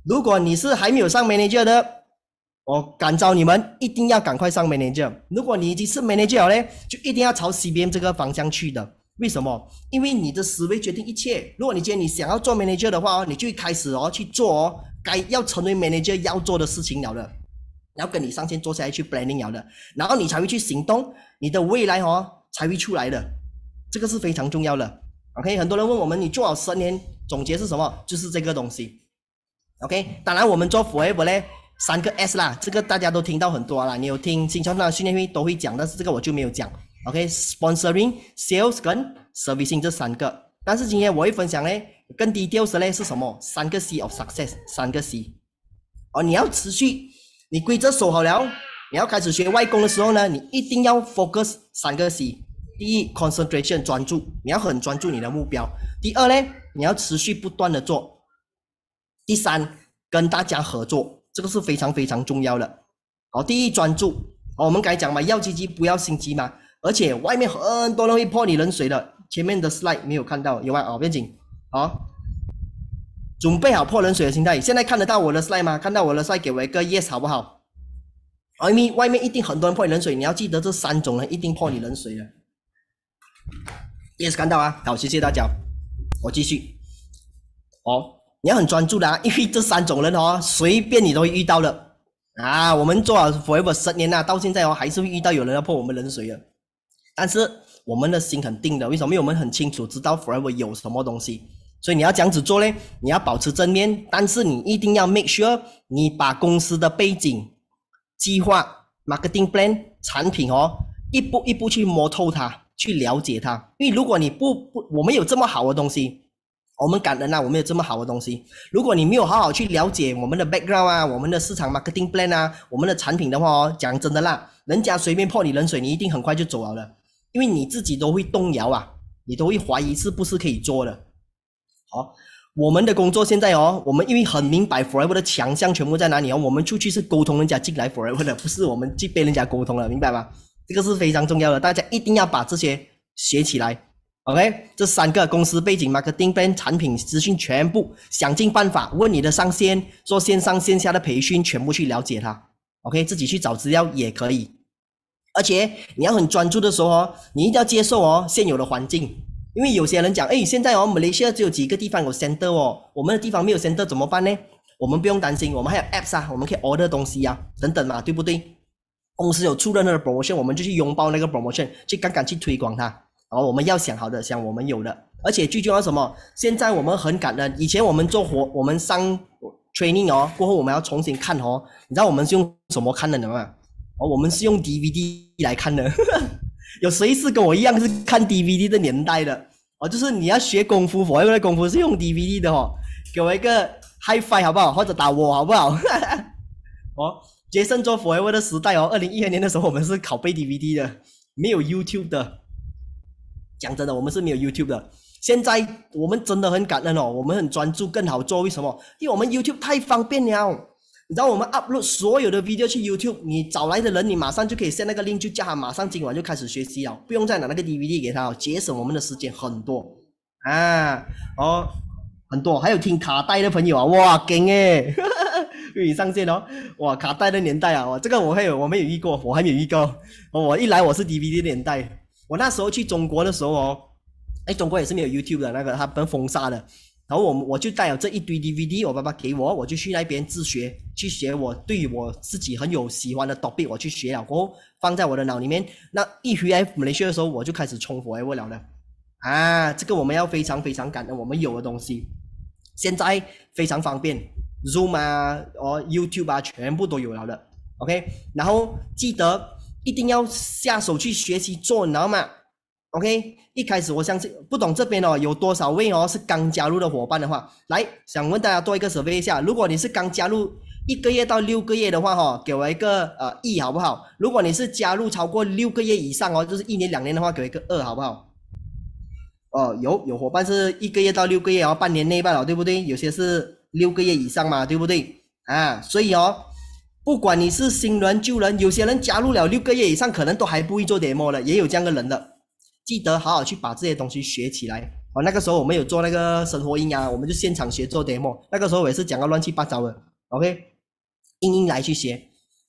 如果你是还没有上 manager 的，我感召你们，一定要赶快上 manager。如果你已经是 manager 了呢，就一定要朝 CBM 这个方向去的。为什么？因为你的思维决定一切。如果你今天你想要做 manager 的话哦，你就开始哦去做哦，该要成为 manager 要做的事情了的，然后跟你上线做下去 planning 了的，然后你才会去行动，你的未来哦才会出来的，这个是非常重要的。OK，很多人问我们，你做好十年总结是什么？就是这个东西。OK，当然我们做 FOREVER 嘞三个 S 啦，这个大家都听到很多啦，你有听新创办训练会都会讲，但是这个我就没有讲。OK，Sponsoring、Sales 跟 s e r v i c i n g 这三个，但是今天我会分享呢，更低调的嘞是什么？三个 C of Success，三个 C。哦，你要持续，你规则守好了，你要开始学外功的时候呢，你一定要 focus 三个 C。第一，Concentration 专注，你要很专注你的目标。第二嘞，你要持续不断的做。第三，跟大家合作，这个是非常非常重要的。好，第一，专注。好，我们该讲嘛，要积极不要心急嘛。而且外面很多人会泼你冷水的。前面的 slide 没有看到有吗？哦，别紧，好，准备好泼冷水的心态。现在看得到我的 slide 吗？看到我的 slide，给我一个 yes，好不好？外面，外面一定很多人泼冷水，你要记得这三种人一定泼你冷水的。yes，看到啊。好，谢谢大家，我继续。好。你要很专注的，啊，因为这三种人哦，随便你都遇到了啊。我们做 forever 十年了，到现在哦，还是会遇到有人要破我们冷水的。但是我们的心很定的，为什么？我们很清楚知道 forever 有什么东西，所以你要这样子做呢？你要保持正面，但是你一定要 make sure 你把公司的背景、计划、marketing plan、产品哦，一步一步去摸透它，去了解它。因为如果你不不，我们有这么好的东西。我们感恩呐，我们有这么好的东西。如果你没有好好去了解我们的 background 啊，我们的市场 marketing plan 啊，我们的产品的话哦，讲真的啦，人家随便泼你冷水，你一定很快就走了，因为你自己都会动摇啊，你都会怀疑是不是可以做的。好，我们的工作现在哦，我们因为很明白 forever 的强项全部在哪里哦，我们出去是沟通人家进来 forever 的，不是我们去被人家沟通了，明白吗？这个是非常重要的，大家一定要把这些学起来。OK，这三个公司背景、marketing、产品资讯，全部想尽办法问你的上线，做线上线下的培训，全部去了解它。OK，自己去找资料也可以。而且你要很专注的时候哦，你一定要接受哦现有的环境，因为有些人讲，哎，现在哦，Malaysia 只有几个地方有 center 哦，我们的地方没有 center 怎么办呢？我们不用担心，我们还有 apps 啊，我们可以 order 东西啊，等等嘛，对不对？公司有触认那个 i o n 我们就去拥抱那个 promotion，去杠杆去推广它。哦，我们要想好的，想我们有的，而且最重要什么？现在我们很感恩，以前我们做活，我们上 training 哦，过后我们要重新看哦。你知道我们是用什么看的，懂吗？哦，我们是用 DVD 来看的。(laughs) 有谁是跟我一样是看 DVD 的年代的？哦，就是你要学功夫我因为功夫是用 DVD 的哦。给我一个 high five 好不好？或者打我好不好？(laughs) 哦，杰森做 Forever 的时代哦，二零一二年的时候我们是拷贝 DVD 的，没有 YouTube 的。讲真的，我们是没有 YouTube 的。现在我们真的很感恩哦，我们很专注更好做。为什么？因为我们 YouTube 太方便了。你知道我们 upload 所有的 video 去 YouTube，你找来的人，你马上就可以下那个 link，就叫他马上今晚就开始学习了，不用再拿那个 DVD 给他节省我们的时间很多啊。哦，很多，还有听卡带的朋友啊，哇，惊哎，(laughs) 你上线哦。哇，卡带的年代啊，我这个我还有，我没有遇过，我还没有遇过。我一来我是 DVD 年代。我那时候去中国的时候哦，哎，中国也是没有 YouTube 的那个，它被封杀的。然后我我就带有这一堆 DVD，我爸爸给我，我就去那边自学，去学我对我自己很有喜欢的 topic，我去学了，后放在我的脑里面。那 e v 来西亚的时候，我就开始冲活哎，我了了。啊，这个我们要非常非常感恩我们有的东西，现在非常方便，Zoom 啊，哦 YouTube 啊，全部都有了的。OK，然后记得。一定要下手去学习做，你知道吗？OK，一开始我相信不懂这边哦，有多少位哦是刚加入的伙伴的话，来想问大家做一个识备一下，如果你是刚加入一个月到六个月的话哈，给我一个呃一好不好？如果你是加入超过六个月以上哦，就是一年两年的话，给一个二好不好？哦，有有伙伴是一个月到六个月哦，半年内罢了，对不对？有些是六个月以上嘛，对不对？啊，所以哦。不管你是新人旧人，有些人加入了六个月以上，可能都还不会做 demo 了，也有这样的人的。记得好好去把这些东西学起来。哦，那个时候我们有做那个生活音啊，我们就现场学做 demo。那个时候我也是讲个乱七八糟的。OK，硬硬来去学。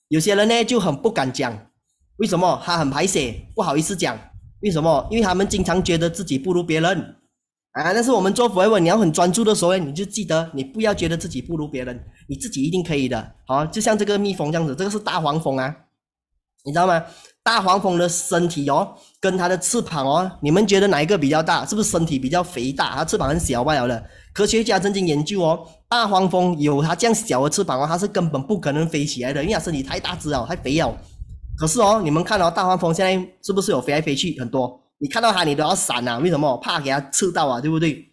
有些人呢就很不敢讲，为什么？他很排斥，不好意思讲。为什么？因为他们经常觉得自己不如别人。啊，但是我们做 forever，你要很专注的时候，你就记得，你不要觉得自己不如别人，你自己一定可以的。好，就像这个蜜蜂这样子，这个是大黄蜂啊，你知道吗？大黄蜂的身体哦，跟它的翅膀哦，你们觉得哪一个比较大？是不是身体比较肥大？它翅膀很小罢了的。科学家曾经研究哦，大黄蜂有它这样小的翅膀哦，它是根本不可能飞起来的，因为它身体太大只哦，太肥哦。可是哦，你们看到大黄蜂现在是不是有飞来飞去很多？你看到它，你都要闪啊！为什么？怕给它刺到啊，对不对？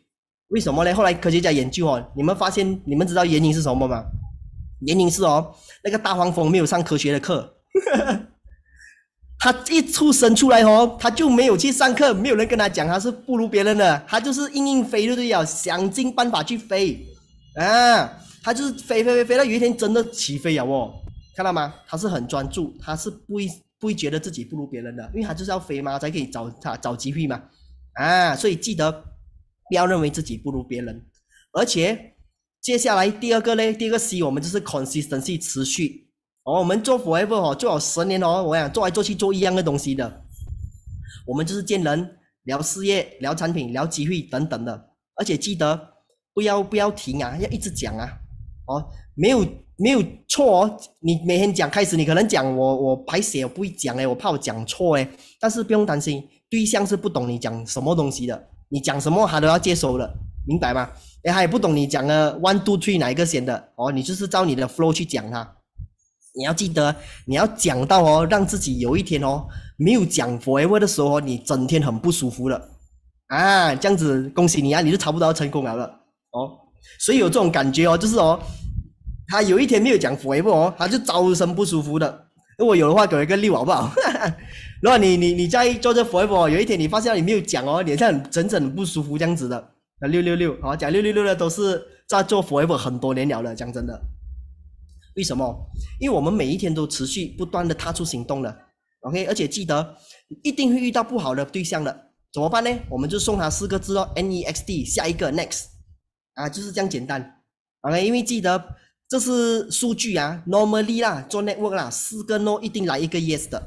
为什么呢？后来科学家研究哦，你们发现，你们知道原因是什么吗？原因是哦，那个大黄蜂没有上科学的课，(laughs) 他一出生出来哦，他就没有去上课，没有人跟他讲，他是不如别人的，他就是硬硬飞，对不对要想尽办法去飞，啊，他就是飞飞飞飞到有一天真的起飞了哦，看到吗？他是很专注，他是不一。不会觉得自己不如别人的，因为他就是要飞嘛，才可以找他找机会嘛，啊，所以记得不要认为自己不如别人。而且接下来第二个嘞，第二个 C 我们就是 consistency 持续，哦，我们做 forever 哦，做十年哦，我想做来做去做一样的东西的，我们就是见人聊事业、聊产品、聊机会等等的，而且记得不要不要停啊，要一直讲啊，哦，没有。没有错哦，你每天讲开始，你可能讲我我白写，我不会讲诶，我怕我讲错诶，但是不用担心，对象是不懂你讲什么东西的，你讲什么他都要接收的，明白吗？诶，他也不懂你讲了 one two three 哪一个先的哦，你就是照你的 flow 去讲他，你要记得你要讲到哦，让自己有一天哦，没有讲 f o r e v e r 的时候哦，你整天很不舒服了啊，这样子恭喜你啊，你就差不多成功了了哦，所以有这种感觉哦，就是哦。他有一天没有讲佛一哦，他就招生不舒服的。如果有的话，给我一个六好不好？(laughs) 如果你你你在做这佛一佛，有一天你发现你没有讲哦，脸上整整不舒服这样子的，那六六六好讲六六六的都是在做佛一很多年了的，讲真的。为什么？因为我们每一天都持续不断的踏出行动了。OK，而且记得一定会遇到不好的对象了，怎么办呢？我们就送他四个字哦，N E X T 下一个 next 啊，就是这样简单。o k 因为记得。这是数据啊，normally 啦，做 network 啦，四个 no 一定来一个 yes 的，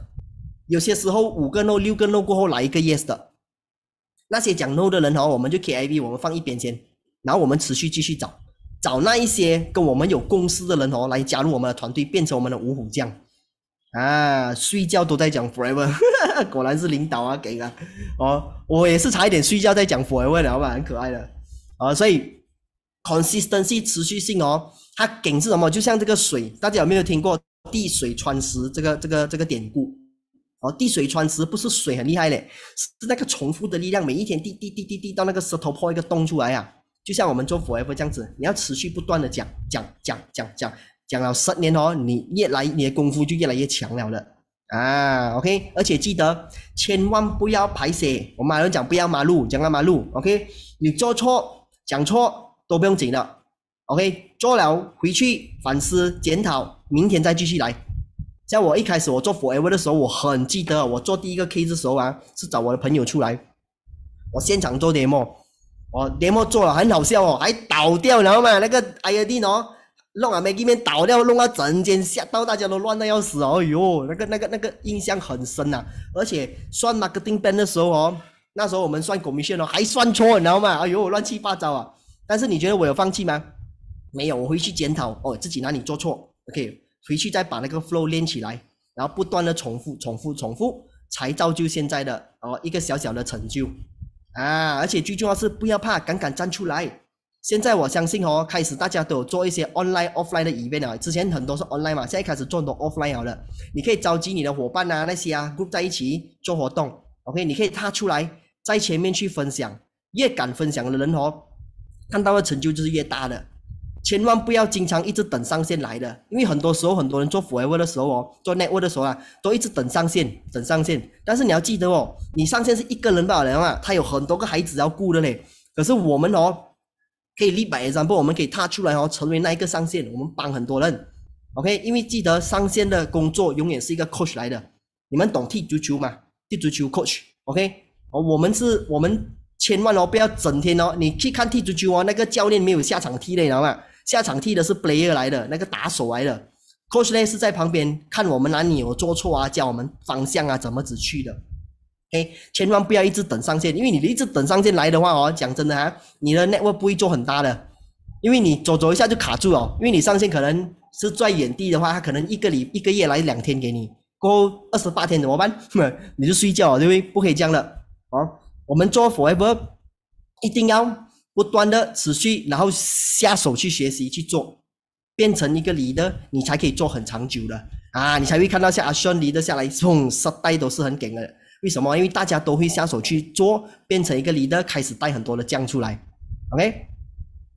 有些时候五个 no、六个 no 过后来一个 yes 的。那些讲 no 的人哦，我们就 k i v 我们放一边先，然后我们持续继续找，找那一些跟我们有共识的人哦，来加入我们的团队，变成我们的五虎将。啊，睡觉都在讲 forever，(laughs) 果然是领导啊，给啊，哦，我也是差一点睡觉在讲 forever，老板很可爱的啊，所以 consistency 持续性哦。它梗是什么？就像这个水，大家有没有听过“滴水穿石”这个这个这个典故？哦，“滴水穿石”不是水很厉害嘞，是那个重复的力量。每一天滴滴滴滴滴到那个石头破一个洞出来呀，就像我们做复 A 这样子，你要持续不断的讲讲讲讲讲，讲了十年哦，你越来你的功夫就越来越强了的啊。OK，而且记得千万不要排水，我们马上讲不要马路讲到马路。OK，你做错讲错都不用紧了。OK，做了回去反思检讨，明天再继续来。像我一开始我做 forever 的时候，我很记得我做第一个 K 的时候啊，是找我的朋友出来，我现场做 demo，我 demo 做了很好笑哦，还倒掉然后嘛，那个 i d 天哦，弄啊没地面倒掉，弄到整间吓到大家都乱的要死，哎呦，那个那个那个印象很深呐。而且算 marketing 的时候哦，那时候我们算股民线哦，还算错你知道吗？哎呦乱七八糟啊。但是你觉得我有放弃吗？没有，我回去检讨哦，自己哪里做错，OK，回去再把那个 flow 练起来，然后不断的重复、重复、重复，才造就现在的哦一个小小的成就啊！而且最重要是不要怕，敢敢站出来。现在我相信哦，开始大家都有做一些 online、offline 的 event 了。之前很多是 online 嘛，现在开始做很多 offline 好了。你可以召集你的伙伴呐那些啊 group 在一起做活动，OK，你可以踏出来在前面去分享，越敢分享的人哦，看到的成就就是越大的。千万不要经常一直等上线来的，因为很多时候很多人做 forever 的时候哦，做 network 的时候啊，都一直等上线，等上线。但是你要记得哦，你上线是一个人罢了，懂他有很多个孩子要顾的嘞。可是我们哦，可以立百 example，我们可以踏出来哦，成为那一个上线，我们帮很多人。OK，因为记得上线的工作永远是一个 coach 来的。你们懂踢足球吗？踢足球 coach。OK，哦，我们是，我们千万哦不要整天哦，你去看踢足球哦，那个教练没有下场踢嘞，道吗？下场踢的是布 e 尔来的那个打手来的，coach 呢是在旁边看我们哪里有做错啊，教我们方向啊怎么子去的。哎，千万不要一直等上线，因为你一直等上线来的话哦，讲真的啊，你的 network 不会做很大的，因为你走走一下就卡住哦。因为你上线可能是在远地的话，他可能一个礼一个月来两天给你，过二十八天怎么办？哼，(laughs) 你就睡觉，因为不可以这样了。哦，我们做 forever，一定要。不断的持续，然后下手去学习去做，变成一个里的，你才可以做很长久的啊，你才会看到像阿轩里的下来，从时代都是很顶的。为什么？因为大家都会下手去做，变成一个里的，开始带很多的酱出来。OK，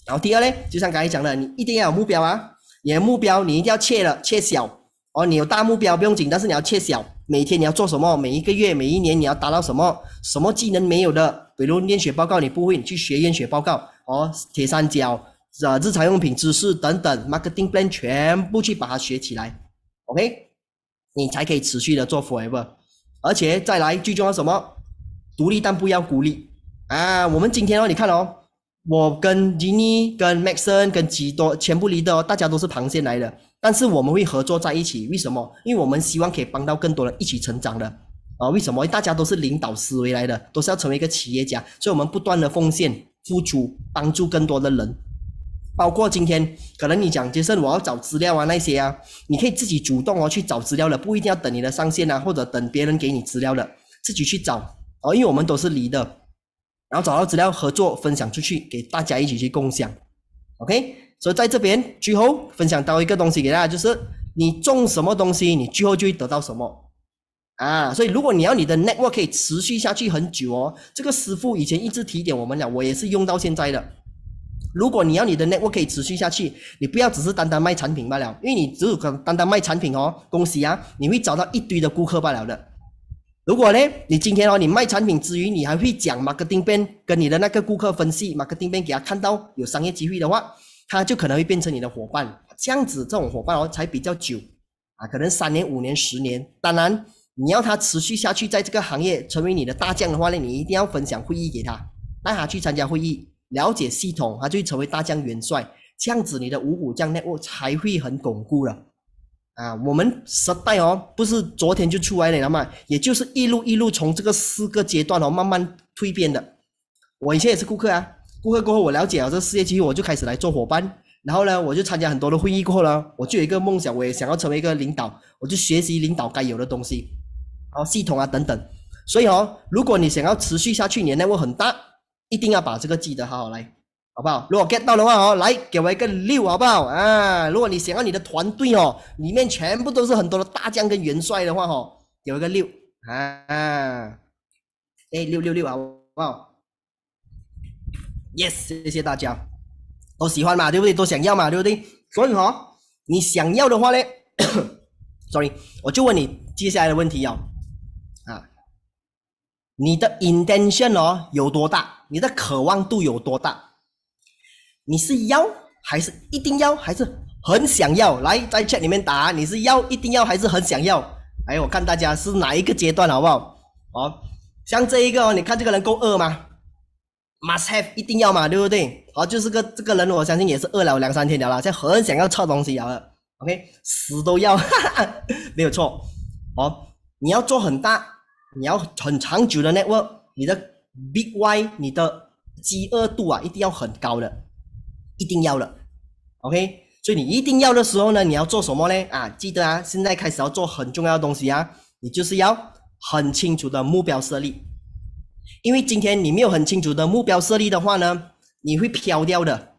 然后第二呢，就像刚才讲的，你一定要有目标啊，你的目标你一定要切了切小哦，你有大目标不用紧，但是你要切小，每天你要做什么？每一个月、每一年你要达到什么？什么技能没有的？比如验血报告你不会，你去学验血报告哦。铁三角啊，日常用品知识等等，marketing plan 全部去把它学起来，OK，你才可以持续的做 forever。而且再来最重要什么，独立但不要孤立啊。我们今天哦，你看哦，我跟吉尼、跟 Maxon 跟吉多全部离的哦，大家都是螃蟹来的，但是我们会合作在一起。为什么？因为我们希望可以帮到更多人一起成长的。啊，为什么大家都是领导思维来的，都是要成为一个企业家，所以我们不断的奉献、付出，帮助更多的人。包括今天，可能你讲杰森，我要找资料啊那些啊，你可以自己主动哦去找资料了，不一定要等你的上线啊，或者等别人给你资料的，自己去找哦。因为我们都是离的，然后找到资料合作分享出去，给大家一起去共享。OK，所以在这边，最后分享到一个东西给大家，就是你种什么东西，你最后就会得到什么。啊，所以如果你要你的 network 可以持续下去很久哦，这个师傅以前一直提点我们俩，我也是用到现在的。如果你要你的 network 可以持续下去，你不要只是单单卖产品罢了，因为你只有单单卖产品哦，恭喜啊，你会找到一堆的顾客罢了的。如果呢，你今天哦，你卖产品之余，你还会讲 marketing 边跟你的那个顾客分析 marketing 边给他看到有商业机会的话，他就可能会变成你的伙伴，这样子这种伙伴哦才比较久啊，可能三年、五年、十年，当然。你要他持续下去，在这个行业成为你的大将的话呢，你一定要分享会议给他，带他去参加会议，了解系统，他就成为大将元帅，这样子你的五虎将呢，我才会很巩固了。啊，我们时代哦，不是昨天就出来了嘛？也就是一路一路从这个四个阶段哦，慢慢蜕变的。我以前也是顾客啊，顾客过后我了解了这事业机遇，我就开始来做伙伴。然后呢，我就参加很多的会议过后呢，我就有一个梦想，我也想要成为一个领导，我就学习领导该有的东西。哦，系统啊，等等，所以哦，如果你想要持续下去，年代会很大，一定要把这个记得好好来，好不好？如果 get 到的话哦，来给我一个六，好不好？啊，如果你想要你的团队哦，里面全部都是很多的大将跟元帅的话哦，给我一个六，啊，哎，六六六，好不好？Yes，谢谢大家，都喜欢嘛，对不对？都想要嘛，对不对？所以哦，你想要的话呢，(coughs) Sorry，我就问你接下来的问题哦。你的 intention 哦有多大？你的渴望度有多大？你是要还是一定要，还是很想要？来，在 chat 里面打，你是要一定要还是很想要？哎，我看大家是哪一个阶段，好不好？哦，像这一个哦，你看这个人够饿吗？Must have，一定要嘛，对不对？好，就是个这个人，我相信也是饿了两三天了啦，现在很想要吃东西了。OK，死都要，哈哈，没有错。哦，你要做很大。你要很长久的 network，你的 big y，你的饥饿度啊，一定要很高的，一定要的，OK。所以你一定要的时候呢，你要做什么呢？啊，记得啊，现在开始要做很重要的东西啊，你就是要很清楚的目标设立，因为今天你没有很清楚的目标设立的话呢，你会飘掉的。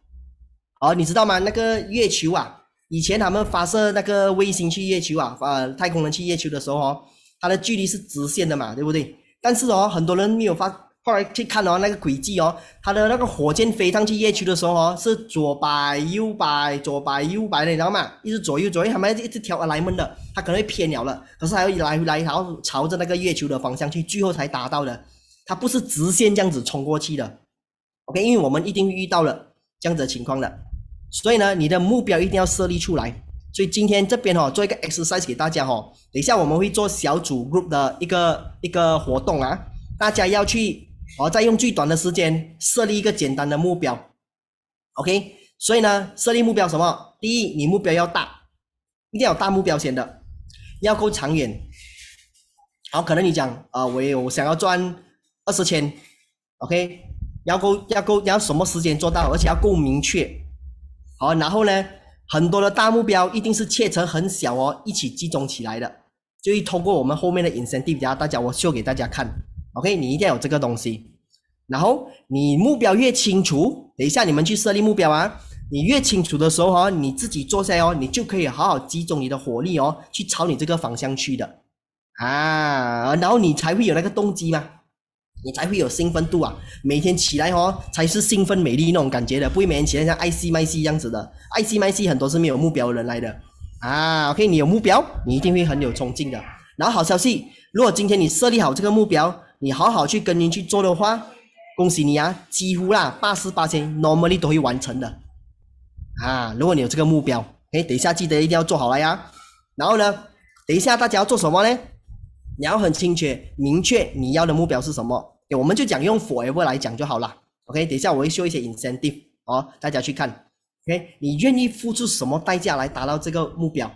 哦，你知道吗？那个月球啊，以前他们发射那个卫星去月球啊，呃，太空人去月球的时候哦。它的距离是直线的嘛，对不对？但是哦，很多人没有发，后来去看哦，那个轨迹哦，它的那个火箭飞上去月球的时候哦，是左摆右摆，左摆右摆的，知道吗？一直左右左右，他们一直调来闷的，它可能会偏了了。可是还要来回来然后朝着那个月球的方向去，最后才达到的。它不是直线这样子冲过去的，OK？因为我们一定遇到了这样子的情况了，所以呢，你的目标一定要设立出来。所以今天这边哈做一个 exercise 给大家哈，等一下我们会做小组 group 的一个一个活动啊，大家要去，哦，再用最短的时间设立一个简单的目标，OK？所以呢，设立目标什么？第一，你目标要大，一定要有大目标先的，要够长远。好，可能你讲啊，我有想要赚二十千，OK？要够要够要什么时间做到，而且要够明确。好，然后呢？很多的大目标一定是切成很小哦，一起集中起来的。就以通过我们后面的隐身地皮啊，大家我秀给大家看。OK，你一定要有这个东西。然后你目标越清楚，等一下你们去设立目标啊，你越清楚的时候哦，你自己做下哦，你就可以好好集中你的火力哦，去朝你这个方向去的啊，然后你才会有那个动机嘛。你才会有兴奋度啊！每天起来哦，才是兴奋、美丽那种感觉的，不会每天起来像爱 c 麦西这样子的。爱 c 麦西很多是没有目标人来的啊。OK，你有目标，你一定会很有冲劲的。然后好消息，如果今天你设立好这个目标，你好好去跟进去做的话，恭喜你啊！几乎啦，八十八千 normally 都会完成的啊。如果你有这个目标，OK，等一下记得一定要做好了呀。然后呢，等一下大家要做什么呢？你要很清楚、明确你要的目标是什么，我们就讲用 forever 来讲就好了。OK，等一下我会秀一些 incentive，哦，大家去看。OK，你愿意付出什么代价来达到这个目标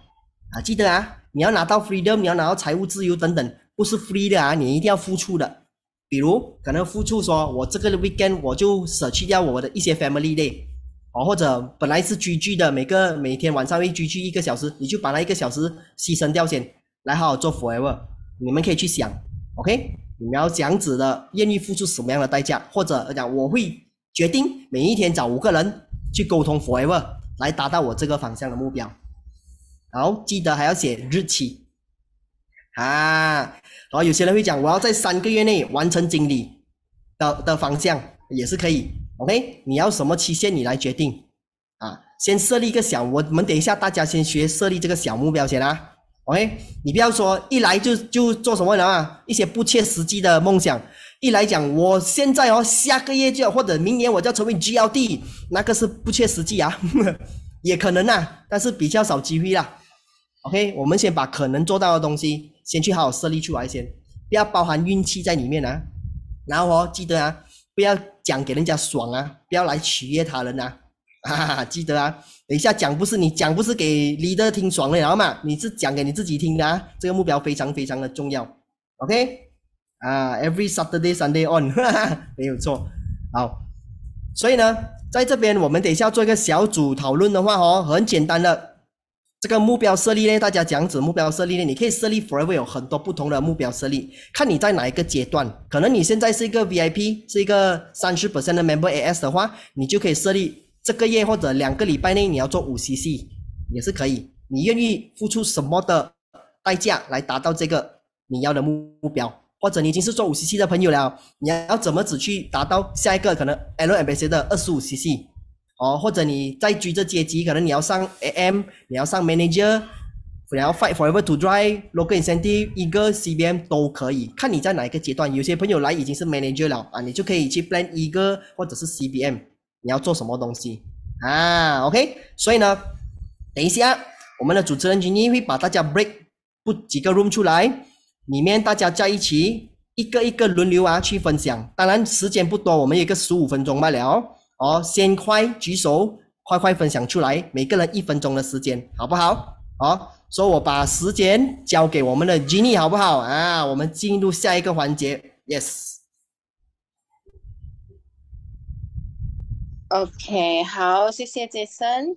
啊？记得啊，你要拿到 freedom，你要拿到财务自由等等，不是 free 的啊，你一定要付出的。比如可能付出说，我这个 weekend 我就舍弃掉我的一些 family day，哦，或者本来是居居的，每个每天晚上会居居一个小时，你就把那一个小时牺牲掉先，来好好做 forever。你们可以去想，OK，你要这样子的，愿意付出什么样的代价？或者我讲，我会决定每一天找五个人去沟通 Forever，来达到我这个方向的目标。好，记得还要写日期啊。好，有些人会讲，我要在三个月内完成经理的的方向也是可以，OK，你要什么期限你来决定啊。先设立一个小，我们等一下大家先学设立这个小目标先啊。OK，你不要说一来就就做什么了啊，一些不切实际的梦想。一来讲，我现在哦，下个月就要或者明年我就要成为 GLD，那个是不切实际啊，(laughs) 也可能啊，但是比较少机会啦。OK，我们先把可能做到的东西先去好好设立出来先，不要包含运气在里面啊。然后哦，记得啊，不要讲给人家爽啊，不要来取悦他人呐，(laughs) 哈哈，记得啊。等一下讲不是你讲不是给 leader 听爽了，然后嘛，你是讲给你自己听的啊。这个目标非常非常的重要，OK？啊，Every Saturday Sunday on，(laughs) 没有错。好，所以呢，在这边我们等一下做一个小组讨论的话哦，很简单的。这个目标设立呢，大家讲子目标设立呢，你可以设立 Forever，有很多不同的目标设立，看你在哪一个阶段。可能你现在是一个 VIP，是一个三十 percent 的 Member AS 的话，你就可以设立。这个月或者两个礼拜内，你要做五 CC 也是可以。你愿意付出什么的代价来达到这个你要的目标？或者你已经是做五 CC 的朋友了，你要怎么子去达到下一个可能 L、M、B C 的二十五 CC？哦，或者你再追这阶级，可能你要上 AM，你要上 Manager，你要 Fight Forever to Drive Local Incentive 一个 CBM 都可以。看你在哪一个阶段，有些朋友来已经是 Manager 了啊，你就可以去 Plan 一个或者是 CBM。你要做什么东西啊？OK，所以呢，等一下，我们的主持人 j e 会把大家 break 不几个 room 出来，里面大家在一起，一个一个轮流啊去分享。当然时间不多，我们一个十五分钟罢了。哦，先快举手，快快分享出来，每个人一分钟的时间，好不好？好，以我把时间交给我们的 Jenny，好不好？啊，我们进入下一个环节，Yes。Okay, how is it, Jason?